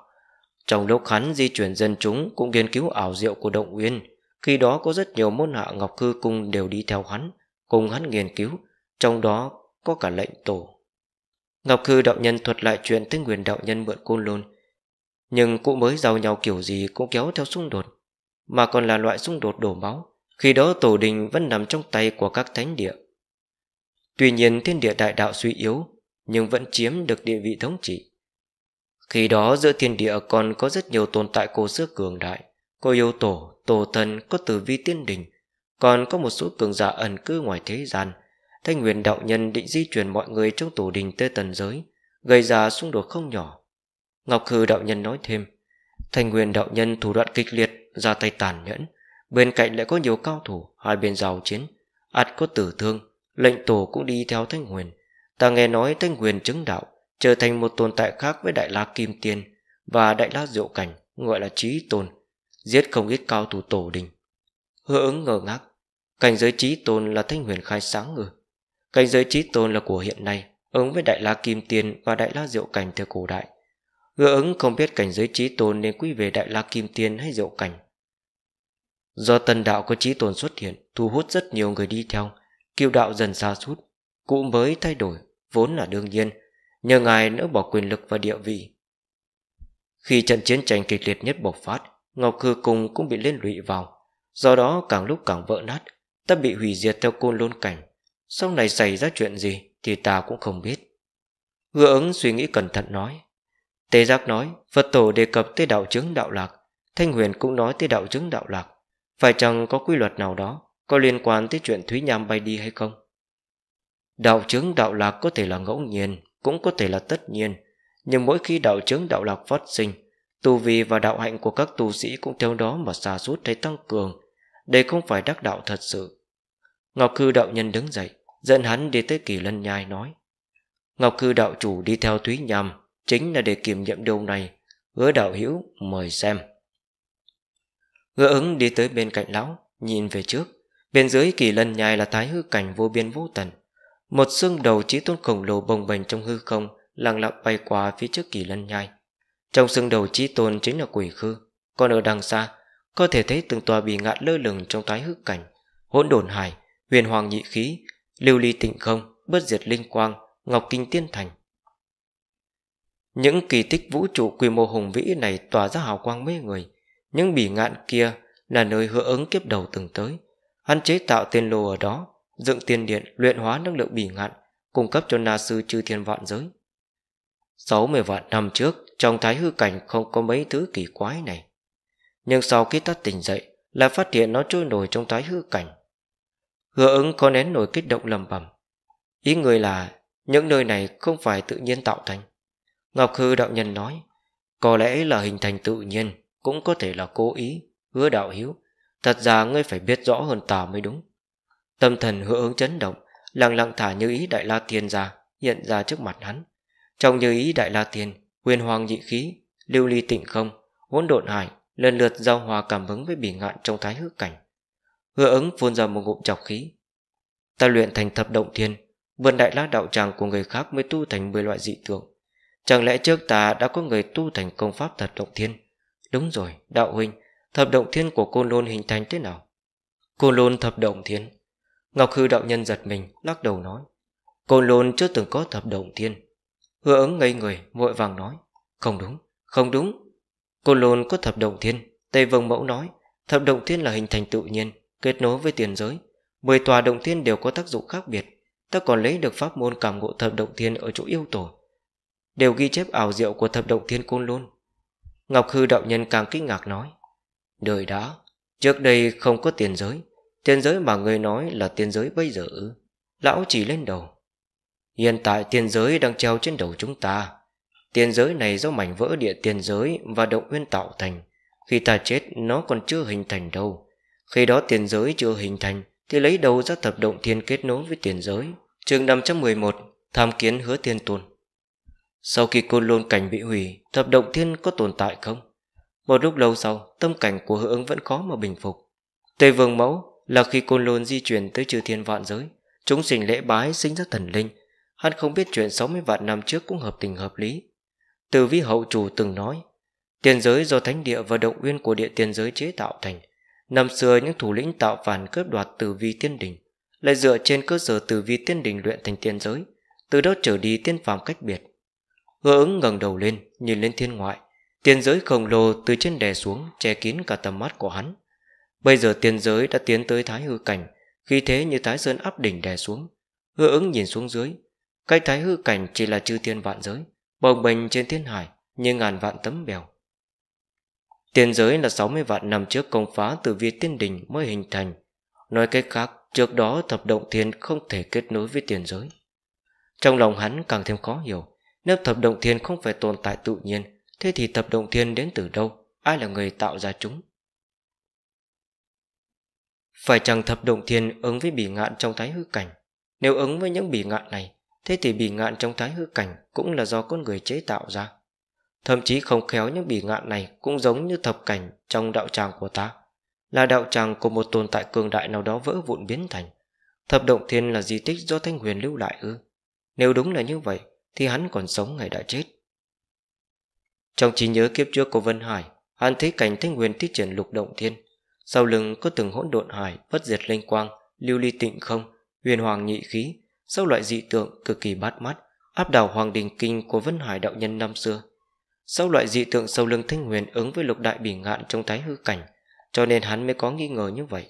Trong lúc hắn di chuyển dân chúng cũng nghiên cứu ảo diệu của động uyên, khi đó có rất nhiều môn hạ Ngọc Cư Cung đều đi theo hắn, cùng hắn nghiên cứu, trong đó có cả lệnh tổ. Ngọc Cư đạo nhân thuật lại chuyện tới nguyên đạo nhân mượn côn lôn, nhưng cũng mới giàu nhau kiểu gì cũng kéo theo xung đột, mà còn là loại xung đột đổ máu, khi đó tổ đình vẫn nằm trong tay của các thánh địa Tuy nhiên thiên địa đại đạo suy yếu Nhưng vẫn chiếm được địa vị thống trị Khi đó giữa thiên địa còn có rất nhiều tồn tại cổ xưa cường đại Có yêu tổ, tổ thần, có tử vi tiên đình Còn có một số cường giả ẩn cư ngoài thế gian Thanh nguyên đạo nhân định di chuyển mọi người trong tổ đình tê tần giới Gây ra xung đột không nhỏ Ngọc Hư đạo nhân nói thêm Thanh nguyên đạo nhân thủ đoạn kịch liệt ra tay tàn nhẫn Bên cạnh lại có nhiều cao thủ Hai bên giao chiến ắt có tử thương Lệnh tổ cũng đi theo Thanh Huyền Ta nghe nói Thanh Huyền chứng đạo Trở thành một tồn tại khác với Đại La Kim Tiên Và Đại La Diệu Cảnh Gọi là trí tôn Giết không ít cao thủ tổ đình Hứa ứng ngờ ngác Cảnh giới trí tôn là Thanh Huyền khai sáng ngừ Cảnh giới trí tôn là của hiện nay Ứng với Đại La Kim Tiên và Đại La Diệu Cảnh theo cổ đại Hứa ứng không biết cảnh giới trí tôn nên quy về Đại La Kim Tiên hay Diệu Cảnh Do tần đạo có trí tôn xuất hiện Thu hút rất nhiều người đi theo kiêu đạo dần xa sút Cụ mới thay đổi Vốn là đương nhiên Nhờ ngài nỡ bỏ quyền lực và địa vị Khi trận chiến tranh kịch liệt nhất bộc phát Ngọc Khư cùng cũng bị liên lụy vào Do đó càng lúc càng vỡ nát Ta bị hủy diệt theo côn lôn cảnh Sau này xảy ra chuyện gì Thì ta cũng không biết Hứa ứng suy nghĩ cẩn thận nói Tê Giác nói Phật tổ đề cập tới đạo chứng đạo lạc Thanh Huyền cũng nói tới đạo chứng đạo lạc Phải chăng có quy luật nào đó có liên quan tới chuyện Thúy Nham bay đi hay không. Đạo chứng đạo lạc có thể là ngẫu nhiên, cũng có thể là tất nhiên, nhưng mỗi khi đạo chứng đạo lạc phát sinh, tu vi và đạo hạnh của các tu sĩ cũng theo đó mà xa sút hay tăng cường, đây không phải đắc đạo thật sự. Ngọc cư đạo nhân đứng dậy, dẫn hắn đi tới kỳ lân nhai nói. Ngọc cư đạo chủ đi theo Thúy Nham, chính là để kiểm nghiệm điều này, hứa đạo hữu mời xem. gỡ ứng đi tới bên cạnh lão, nhìn về trước, Bên dưới kỳ lân nhai là thái hư cảnh vô biên vô tận. Một xương đầu trí tôn khổng lồ bồng bềnh trong hư không lặng lặng bay qua phía trước kỳ lân nhai. Trong xương đầu trí tôn chính là quỷ khư. Còn ở đằng xa, có thể thấy từng tòa bì ngạn lơ lửng trong thái hư cảnh, hỗn đồn hải, huyền hoàng nhị khí, lưu ly tịnh không, bất diệt linh quang, ngọc kinh tiên thành. Những kỳ tích vũ trụ quy mô hùng vĩ này tỏa ra hào quang mê người. Những bỉ ngạn kia là nơi hứa ứng kiếp đầu từng tới – Hắn chế tạo tiên lô ở đó, dựng tiền điện luyện hóa năng lượng bỉ ngạn, cung cấp cho Na Sư chư thiên vạn giới. 60 vạn năm trước, trong thái hư cảnh không có mấy thứ kỳ quái này. Nhưng sau khi ta tỉnh dậy, là phát hiện nó trôi nổi trong thái hư cảnh. Hứa ứng có nén nổi kích động lầm bầm, Ý người là, những nơi này không phải tự nhiên tạo thành. Ngọc Hư đạo nhân nói, có lẽ là hình thành tự nhiên, cũng có thể là cố ý, hứa đạo hiếu, Thật ra ngươi phải biết rõ hơn ta mới đúng Tâm thần hữu ứng chấn động Lặng lặng thả như ý đại la tiên ra Hiện ra trước mặt hắn Trong như ý đại la tiên quyền hoàng dị khí, lưu ly tịnh không Hỗn độn hải lần lượt giao hòa cảm ứng với bỉ ngạn trong thái hư cảnh Hứa ứng phun ra một ngụm chọc khí Ta luyện thành thập động thiên Vườn đại la đạo tràng của người khác mới tu thành 10 loại dị tượng Chẳng lẽ trước ta đã có người tu thành công pháp thập động thiên Đúng rồi, đạo huynh thập động thiên của côn lôn hình thành thế nào? Côn lôn thập động thiên. Ngọc Hư đạo nhân giật mình, lắc đầu nói. Côn lôn chưa từng có thập động thiên. Hứa ứng ngây người, vội vàng nói. Không đúng, không đúng. Côn lôn có thập động thiên. Tây Vương Mẫu nói, thập động thiên là hình thành tự nhiên, kết nối với tiền giới. Mười tòa động thiên đều có tác dụng khác biệt. Ta còn lấy được pháp môn cảm ngộ thập động thiên ở chỗ yêu tổ. Đều ghi chép ảo diệu của thập động thiên côn lôn. Ngọc Hư đạo nhân càng kinh ngạc nói. Đời đó, trước đây không có tiền giới Tiền giới mà người nói là tiền giới bây giờ Lão chỉ lên đầu Hiện tại tiền giới đang treo trên đầu chúng ta Tiền giới này do mảnh vỡ địa tiền giới và động nguyên tạo thành Khi ta chết nó còn chưa hình thành đâu Khi đó tiền giới chưa hình thành Thì lấy đầu ra thập động thiên kết nối với tiền giới chương 511 Tham kiến hứa tiên tuôn Sau khi côn lôn cảnh bị hủy Thập động thiên có tồn tại không? Một lúc lâu sau, tâm cảnh của hữu ứng vẫn khó mà bình phục. Tề vương mẫu là khi côn lôn di chuyển tới chư thiên vạn giới, chúng sinh lễ bái sinh ra thần linh. Hắn không biết chuyện 60 vạn năm trước cũng hợp tình hợp lý. Từ vi hậu chủ từng nói, tiền giới do thánh địa và động uyên của địa tiền giới chế tạo thành. Năm xưa những thủ lĩnh tạo phản cướp đoạt từ vi tiên đình, lại dựa trên cơ sở từ vi tiên đình luyện thành tiền giới, từ đó trở đi tiên phàm cách biệt. Hứa ứng ngẩng đầu lên, nhìn lên thiên ngoại, Tiên giới khổng lồ từ trên đè xuống che kín cả tầm mắt của hắn. Bây giờ tiên giới đã tiến tới thái hư cảnh, khi thế như thái sơn áp đỉnh đè xuống. Hứa ứng nhìn xuống dưới, cái thái hư cảnh chỉ là chư tiên vạn giới, bồng bềnh trên thiên hải như ngàn vạn tấm bèo. Tiên giới là 60 vạn năm trước công phá từ vi tiên đình mới hình thành. Nói cách khác, trước đó thập động thiên không thể kết nối với tiền giới. Trong lòng hắn càng thêm khó hiểu, nếu thập động thiên không phải tồn tại tự nhiên, Thế thì thập động thiên đến từ đâu Ai là người tạo ra chúng Phải chẳng thập động thiên ứng với bỉ ngạn trong thái hư cảnh Nếu ứng với những bỉ ngạn này Thế thì bỉ ngạn trong thái hư cảnh Cũng là do con người chế tạo ra Thậm chí không khéo những bỉ ngạn này Cũng giống như thập cảnh trong đạo tràng của ta Là đạo tràng của một tồn tại cường đại nào đó vỡ vụn biến thành Thập động thiên là di tích do Thanh Huyền lưu lại ư Nếu đúng là như vậy Thì hắn còn sống ngày đã chết trong trí nhớ kiếp trước của Vân Hải, hắn thấy cảnh Thanh Huyền thi triển lục động thiên. Sau lưng có từng hỗn độn hải bất diệt linh quang, lưu ly tịnh không, huyền hoàng nhị khí, sau loại dị tượng cực kỳ bắt mắt, áp đảo hoàng đình kinh của Vân Hải đạo nhân năm xưa. Sau loại dị tượng sau lưng Thanh Huyền ứng với lục đại bỉ ngạn trong thái hư cảnh, cho nên hắn mới có nghi ngờ như vậy.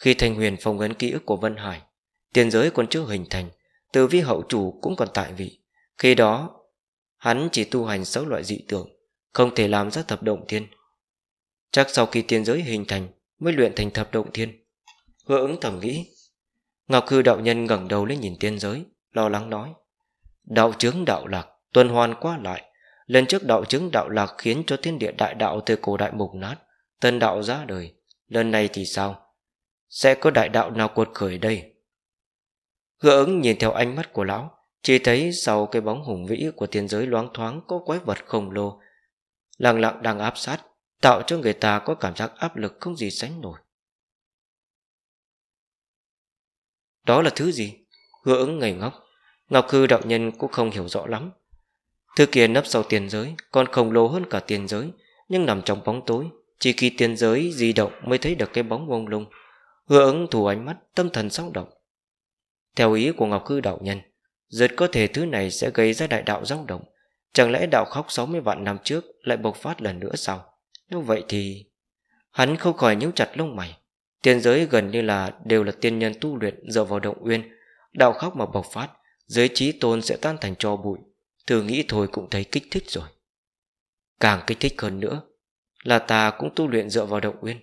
Khi Thanh Huyền phong ấn ký ức của Vân Hải, tiền giới còn chưa hình thành, từ vi hậu chủ cũng còn tại vị. Khi đó, Hắn chỉ tu hành sáu loại dị tưởng Không thể làm ra thập động thiên Chắc sau khi tiên giới hình thành Mới luyện thành thập động thiên Hứa ứng thầm nghĩ Ngọc Hư đạo nhân ngẩng đầu lên nhìn tiên giới Lo lắng nói Đạo chứng đạo lạc tuần hoàn qua lại Lần trước đạo chứng đạo lạc khiến cho thiên địa đại đạo từ cổ đại mục nát Tân đạo ra đời Lần này thì sao Sẽ có đại đạo nào cuột khởi đây Hứa ứng nhìn theo ánh mắt của lão chỉ thấy sau cái bóng hùng vĩ của tiên giới loáng thoáng có quái vật khổng lồ Lặng lặng đang áp sát Tạo cho người ta có cảm giác áp lực không gì sánh nổi Đó là thứ gì? gỡ ứng ngây ngốc Ngọc Hư đạo nhân cũng không hiểu rõ lắm Thứ kia nấp sau tiền giới Còn khổng lồ hơn cả tiền giới Nhưng nằm trong bóng tối Chỉ khi tiền giới di động mới thấy được cái bóng bông lung gỡ ứng thủ ánh mắt Tâm thần sóng động Theo ý của Ngọc Hư đạo nhân rất có thể thứ này sẽ gây ra đại đạo rong động Chẳng lẽ đạo khóc 60 vạn năm trước Lại bộc phát lần nữa sao Nếu vậy thì Hắn không khỏi nhíu chặt lông mày Tiên giới gần như là đều là tiên nhân tu luyện Dựa vào động uyên Đạo khóc mà bộc phát Giới trí tôn sẽ tan thành cho bụi Thử nghĩ thôi cũng thấy kích thích rồi Càng kích thích hơn nữa Là ta cũng tu luyện dựa vào động uyên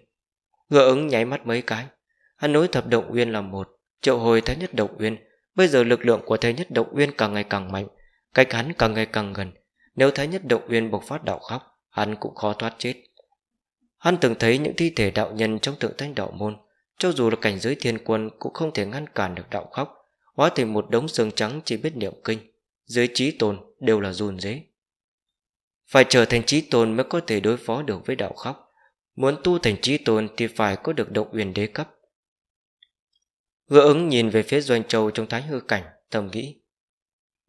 Ngựa ứng nháy mắt mấy cái Hắn nối thập động uyên là một Triệu hồi thái nhất động uyên Bây giờ lực lượng của Thái Nhất Động Uyên càng ngày càng mạnh, cách hắn càng ngày càng gần. Nếu Thái Nhất Động Uyên bộc phát đạo khóc, hắn cũng khó thoát chết. Hắn từng thấy những thi thể đạo nhân trong tượng thanh đạo môn, cho dù là cảnh giới thiên quân cũng không thể ngăn cản được đạo khóc, hóa thành một đống xương trắng chỉ biết niệm kinh, dưới trí tồn đều là run rế. Phải trở thành trí tồn mới có thể đối phó được với đạo khóc. Muốn tu thành trí tồn thì phải có được động uyên đế cấp. Hứa ứng nhìn về phía Doanh Châu trong thái hư cảnh, thầm nghĩ.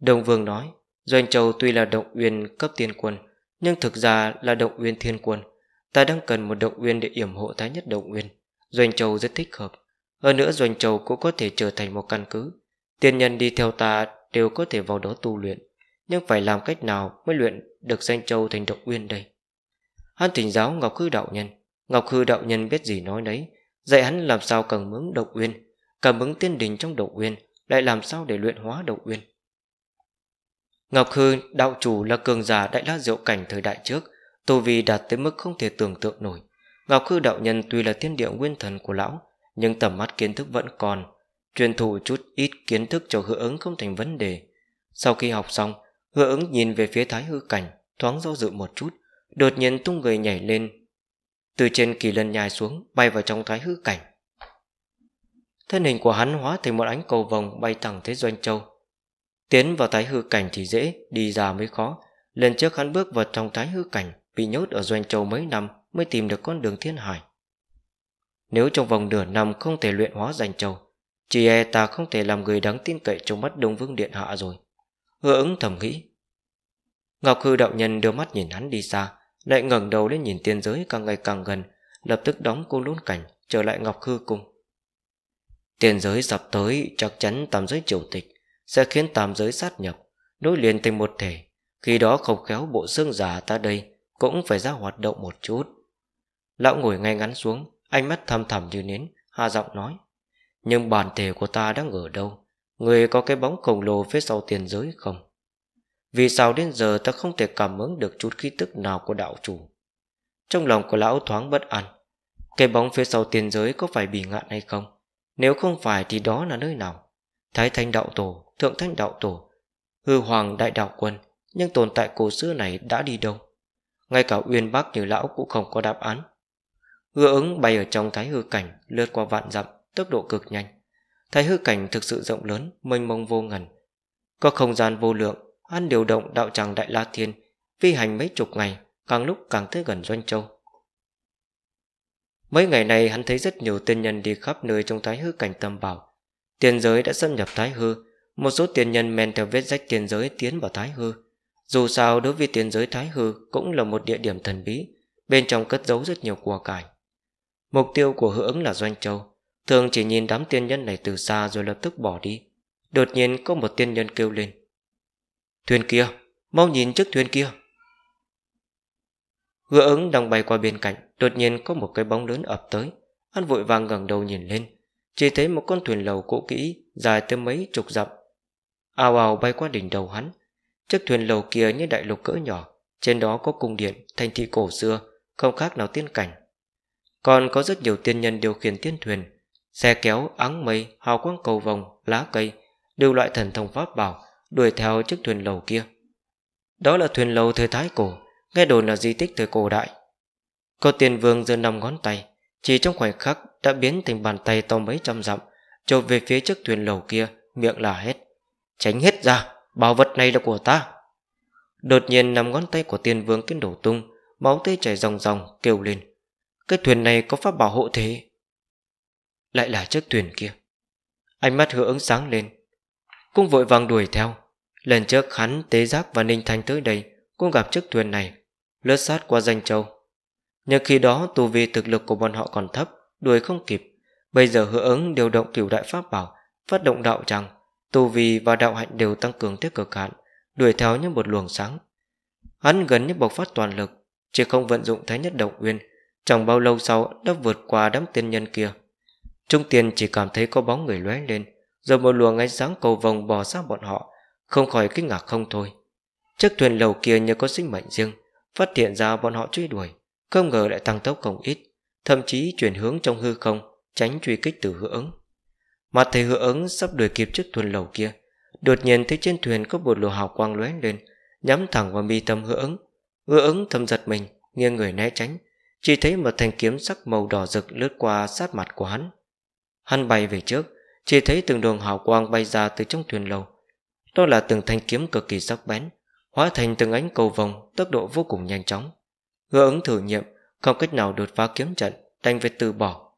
Đồng Vương nói, Doanh Châu tuy là động uyên cấp tiên quân, nhưng thực ra là động uyên thiên quân. Ta đang cần một động uyên để yểm hộ thái nhất động uyên. Doanh Châu rất thích hợp. Hơn nữa Doanh Châu cũng có thể trở thành một căn cứ. Tiên nhân đi theo ta đều có thể vào đó tu luyện. Nhưng phải làm cách nào mới luyện được Doanh Châu thành động uyên đây? Hắn thỉnh giáo Ngọc Hư Đạo Nhân. Ngọc Hư Đạo Nhân biết gì nói đấy. Dạy hắn làm sao cần mướn động uyên cảm ứng tiên đình trong độc uyên lại làm sao để luyện hóa độc uyên Ngọc Hư đạo chủ là cường giả đại la diệu cảnh thời đại trước tu vi đạt tới mức không thể tưởng tượng nổi Ngọc Hư đạo nhân tuy là thiên địa nguyên thần của lão nhưng tầm mắt kiến thức vẫn còn truyền thụ chút ít kiến thức cho hứa ứng không thành vấn đề sau khi học xong hứa ứng nhìn về phía thái hư cảnh thoáng do dự một chút đột nhiên tung người nhảy lên từ trên kỳ lân nhai xuống bay vào trong thái hư cảnh thân hình của hắn hóa thành một ánh cầu vồng bay thẳng tới doanh châu tiến vào thái hư cảnh thì dễ đi ra mới khó lần trước hắn bước vào trong thái hư cảnh bị nhốt ở doanh châu mấy năm mới tìm được con đường thiên hải nếu trong vòng nửa năm không thể luyện hóa doanh châu chỉ e ta không thể làm người đáng tin cậy trong mắt đông vương điện hạ rồi hứa ứng thầm nghĩ ngọc hư đạo nhân đưa mắt nhìn hắn đi xa lại ngẩng đầu lên nhìn tiên giới càng ngày càng gần lập tức đóng cô lún cảnh trở lại ngọc hư cung Tiền giới sắp tới chắc chắn tam giới triều tịch Sẽ khiến tam giới sát nhập Nối liền thành một thể Khi đó không khéo bộ xương giả ta đây Cũng phải ra hoạt động một chút Lão ngồi ngay ngắn xuống Ánh mắt thăm thẳm như nến Hạ giọng nói Nhưng bản thể của ta đang ở đâu Người có cái bóng khổng lồ phía sau tiền giới không Vì sao đến giờ ta không thể cảm ứng được chút khí tức nào của đạo chủ Trong lòng của lão thoáng bất an Cái bóng phía sau tiền giới có phải bị ngạn hay không nếu không phải thì đó là nơi nào Thái thanh đạo tổ, thượng thanh đạo tổ Hư hoàng đại đạo quân Nhưng tồn tại cổ xưa này đã đi đâu Ngay cả uyên bác như lão cũng không có đáp án Hứa ứng bay ở trong thái hư cảnh Lướt qua vạn dặm, tốc độ cực nhanh Thái hư cảnh thực sự rộng lớn Mênh mông vô ngần Có không gian vô lượng Hắn điều động đạo tràng đại la thiên phi hành mấy chục ngày Càng lúc càng tới gần Doanh Châu Mấy ngày này hắn thấy rất nhiều tiên nhân đi khắp nơi trong thái hư cảnh tâm bảo. Tiên giới đã xâm nhập thái hư, một số tiên nhân men theo vết rách tiên giới tiến vào thái hư. Dù sao đối với tiên giới thái hư cũng là một địa điểm thần bí, bên trong cất giấu rất nhiều của cải. Mục tiêu của hữu ứng là Doanh Châu, thường chỉ nhìn đám tiên nhân này từ xa rồi lập tức bỏ đi. Đột nhiên có một tiên nhân kêu lên. Thuyền kia, mau nhìn chiếc thuyền kia. Gỡ ứng đang bay qua bên cạnh Đột nhiên có một cái bóng lớn ập tới Hắn vội vàng ngẩng đầu nhìn lên Chỉ thấy một con thuyền lầu cũ kỹ Dài tới mấy chục dặm Ào ào bay qua đỉnh đầu hắn Chiếc thuyền lầu kia như đại lục cỡ nhỏ Trên đó có cung điện, thành thị cổ xưa Không khác nào tiên cảnh Còn có rất nhiều tiên nhân điều khiển tiên thuyền Xe kéo, áng mây, hào quang cầu vòng, lá cây Đều loại thần thông pháp bảo Đuổi theo chiếc thuyền lầu kia Đó là thuyền lầu thời Thái Cổ nghe đồn là di tích thời cổ đại. Cô tiền vương giơ năm ngón tay, chỉ trong khoảnh khắc đã biến thành bàn tay to mấy trăm dặm, chộp về phía trước thuyền lầu kia, miệng là hết. Tránh hết ra, bảo vật này là của ta. Đột nhiên nắm ngón tay của tiền vương kiến đổ tung, máu tươi chảy ròng ròng, kêu lên. Cái thuyền này có pháp bảo hộ thế. Lại là chiếc thuyền kia. Ánh mắt hứa ứng sáng lên. Cũng vội vàng đuổi theo. Lần trước hắn tế giác và ninh thanh tới đây, cũng gặp chiếc thuyền này lướt sát qua danh châu. Nhưng khi đó tu vi thực lực của bọn họ còn thấp, đuổi không kịp. Bây giờ hứa ứng điều động cửu đại pháp bảo, phát động đạo tràng, tu vi và đạo hạnh đều tăng cường tới cực hạn, đuổi theo như một luồng sáng. Hắn gần như bộc phát toàn lực, chỉ không vận dụng thái nhất động uyên, chẳng bao lâu sau đã vượt qua đám tiên nhân kia. Trung tiền chỉ cảm thấy có bóng người lóe lên, rồi một luồng ánh sáng cầu vồng bò sát bọn họ, không khỏi kinh ngạc không thôi. Chiếc thuyền lầu kia như có sinh mệnh riêng, phát hiện ra bọn họ truy đuổi, không ngờ lại tăng tốc không ít, thậm chí chuyển hướng trong hư không, tránh truy kích từ hứa ứng. Mặt thấy hứa ứng sắp đuổi kịp chiếc thuyền lầu kia, đột nhiên thấy trên thuyền có một lùa hào quang lóe lên, nhắm thẳng vào mi tâm hứa ứng. Hứa ứng thầm giật mình, nghiêng người né tránh, chỉ thấy một thanh kiếm sắc màu đỏ rực lướt qua sát mặt của hắn. Hắn bay về trước, chỉ thấy từng đường hào quang bay ra từ trong thuyền lầu. Đó là từng thanh kiếm cực kỳ sắc bén, hóa thành từng ánh cầu vòng tốc độ vô cùng nhanh chóng. gỡ ứng thử nghiệm, không cách nào đột phá kiếm trận, đành phải từ bỏ.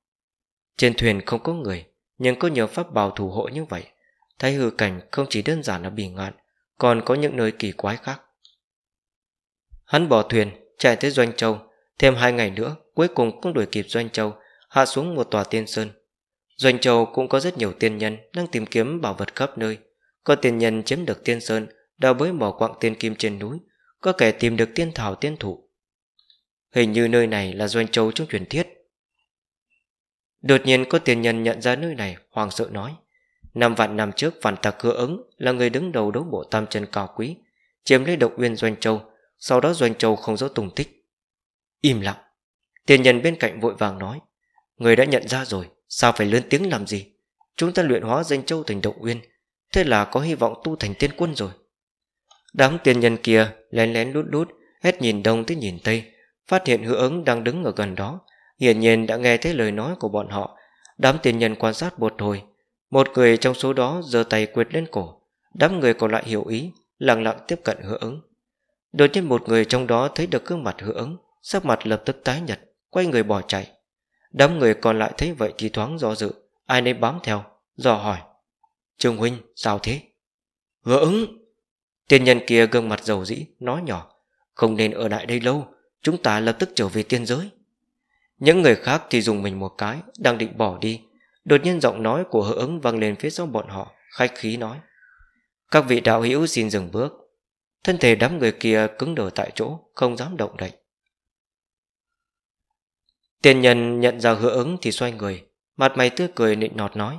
Trên thuyền không có người, nhưng có nhiều pháp bảo thủ hộ như vậy. Thái hư cảnh không chỉ đơn giản là bỉ ngạn, còn có những nơi kỳ quái khác. Hắn bỏ thuyền, chạy tới Doanh Châu, thêm hai ngày nữa cuối cùng cũng đuổi kịp Doanh Châu, hạ xuống một tòa tiên sơn. Doanh Châu cũng có rất nhiều tiên nhân đang tìm kiếm bảo vật khắp nơi. Có tiên nhân chiếm được tiên sơn đào bới bỏ quặng tiên kim trên núi có kẻ tìm được tiên thảo tiên thụ hình như nơi này là doanh châu trong truyền thiết đột nhiên có tiền nhân nhận ra nơi này hoàng sợ nói năm vạn năm trước phản tặc cửa ứng là người đứng đầu đấu bộ tam chân cao quý chiếm lấy động uyên doanh châu sau đó doanh châu không rõ tùng tích im lặng tiền nhân bên cạnh vội vàng nói người đã nhận ra rồi sao phải lớn tiếng làm gì chúng ta luyện hóa doanh châu thành động uyên thế là có hy vọng tu thành tiên quân rồi Đám tiên nhân kia lén lén lút lút, hết nhìn đông tới nhìn tây, phát hiện hữu ứng đang đứng ở gần đó. Hiển nhiên đã nghe thấy lời nói của bọn họ. Đám tiên nhân quan sát một hồi. Một người trong số đó giơ tay quyệt lên cổ. Đám người còn lại hiểu ý, lặng lặng tiếp cận hữu ứng. Đột nhiên một người trong đó thấy được gương mặt hữu ứng, sắc mặt lập tức tái nhật, quay người bỏ chạy. Đám người còn lại thấy vậy thì thoáng do dự, ai nấy bám theo, dò hỏi. Trương Huynh, sao thế? Hứa ứng! Tiên nhân kia gương mặt dầu dĩ, nói nhỏ, không nên ở lại đây lâu, chúng ta lập tức trở về tiên giới. Những người khác thì dùng mình một cái, đang định bỏ đi. Đột nhiên giọng nói của hỡ ứng vang lên phía sau bọn họ, khách khí nói. Các vị đạo hữu xin dừng bước. Thân thể đám người kia cứng đờ tại chỗ, không dám động đậy. Tiên nhân nhận ra hứa ứng thì xoay người, mặt mày tươi cười nịnh nọt nói.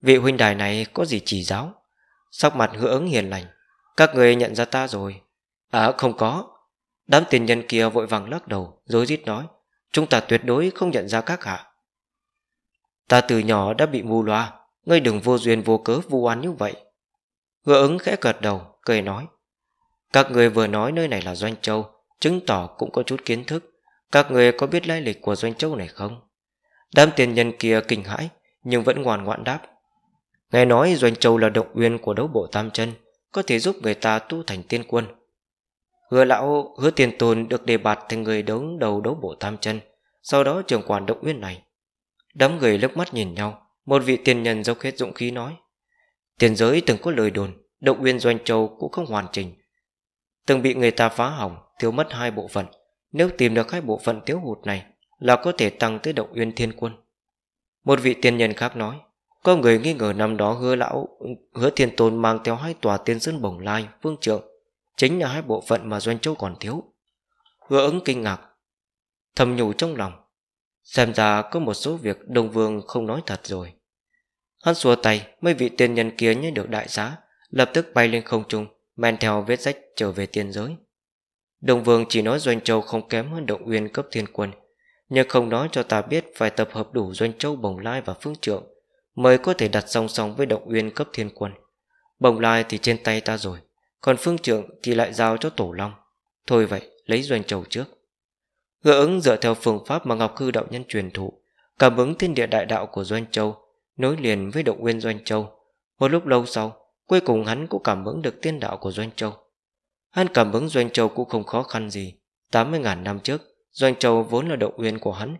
Vị huynh đài này có gì chỉ giáo? Sắc mặt hứa ứng hiền lành, các người nhận ra ta rồi À không có Đám tiền nhân kia vội vàng lắc đầu Dối rít nói Chúng ta tuyệt đối không nhận ra các hạ Ta từ nhỏ đã bị mù loa Ngươi đừng vô duyên vô cớ vu oan như vậy Ngựa ứng khẽ gật đầu Cười nói Các người vừa nói nơi này là Doanh Châu Chứng tỏ cũng có chút kiến thức Các người có biết lai lịch của Doanh Châu này không Đám tiền nhân kia kinh hãi Nhưng vẫn ngoan ngoãn đáp Nghe nói Doanh Châu là động uyên của đấu bộ Tam chân có thể giúp người ta tu thành tiên quân. Hứa lão hứa tiền tồn được đề bạt thành người đứng đầu đấu bộ tam chân, sau đó trưởng quản động uyên này. Đám người lướt mắt nhìn nhau, một vị tiền nhân dốc hết dụng khí nói. Tiền giới từng có lời đồn, động uyên doanh châu cũng không hoàn chỉnh. Từng bị người ta phá hỏng, thiếu mất hai bộ phận. Nếu tìm được hai bộ phận thiếu hụt này là có thể tăng tới động uyên thiên quân. Một vị tiền nhân khác nói. Có người nghi ngờ năm đó hứa lão Hứa thiên tôn mang theo hai tòa tiên sơn bồng lai phương trượng Chính là hai bộ phận mà Doanh Châu còn thiếu Hứa ứng kinh ngạc Thầm nhủ trong lòng Xem ra có một số việc Đông Vương không nói thật rồi Hắn xua tay Mấy vị tiên nhân kia như được đại giá Lập tức bay lên không trung Men theo vết rách trở về tiên giới đồng Vương chỉ nói Doanh Châu không kém hơn động uyên cấp thiên quân Nhưng không nói cho ta biết Phải tập hợp đủ Doanh Châu bồng lai và phương trượng mới có thể đặt song song với động uyên cấp thiên quân. Bồng lai thì trên tay ta rồi, còn phương trượng thì lại giao cho tổ long. Thôi vậy, lấy doanh trầu trước. gỡ ứng dựa theo phương pháp mà Ngọc Hư đạo nhân truyền thụ, cảm ứng thiên địa đại đạo của doanh châu, nối liền với động uyên doanh châu. Một lúc lâu sau, cuối cùng hắn cũng cảm ứng được tiên đạo của doanh châu. Hắn cảm ứng doanh châu cũng không khó khăn gì. 80.000 năm trước, doanh châu vốn là động uyên của hắn,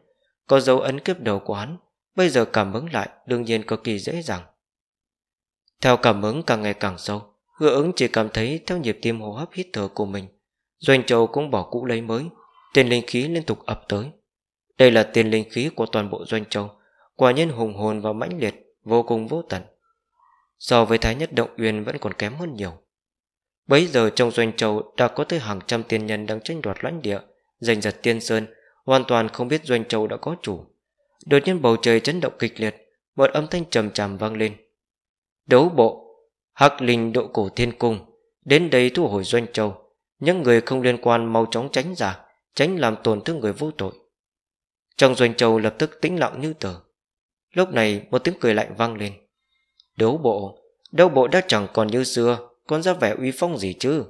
có dấu ấn kiếp đầu của hắn Bây giờ cảm ứng lại đương nhiên cực kỳ dễ dàng Theo cảm ứng càng ngày càng sâu Hứa ứng chỉ cảm thấy theo nhịp tim hô hấp hít thở của mình Doanh châu cũng bỏ cũ lấy mới Tiền linh khí liên tục ập tới Đây là tiền linh khí của toàn bộ doanh châu Quả nhân hùng hồn và mãnh liệt Vô cùng vô tận So với Thái Nhất Động Uyên vẫn còn kém hơn nhiều Bấy giờ trong doanh châu đã có tới hàng trăm tiên nhân đang tranh đoạt lãnh địa, giành giật tiên sơn, hoàn toàn không biết doanh châu đã có chủ. Đột nhiên bầu trời chấn động kịch liệt Một âm thanh trầm trầm vang lên Đấu bộ Hắc linh độ cổ thiên cung Đến đây thu hồi doanh châu Những người không liên quan mau chóng tránh ra Tránh làm tổn thương người vô tội Trong doanh châu lập tức tĩnh lặng như tờ Lúc này một tiếng cười lạnh vang lên Đấu bộ Đấu bộ đã chẳng còn như xưa Còn ra vẻ uy phong gì chứ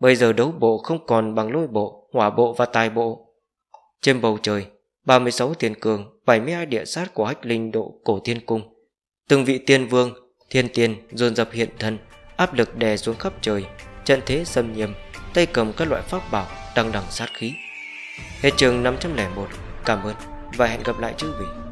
Bây giờ đấu bộ không còn bằng lôi bộ Hỏa bộ và tài bộ Trên bầu trời 36 tiền cường, 72 địa sát của hách linh độ cổ thiên cung. Từng vị tiên vương, thiên tiên dồn dập hiện thân, áp lực đè xuống khắp trời, trận thế xâm nghiêm, tay cầm các loại pháp bảo đằng đẳng sát khí. Hết trường 501, cảm ơn và hẹn gặp lại chư vị.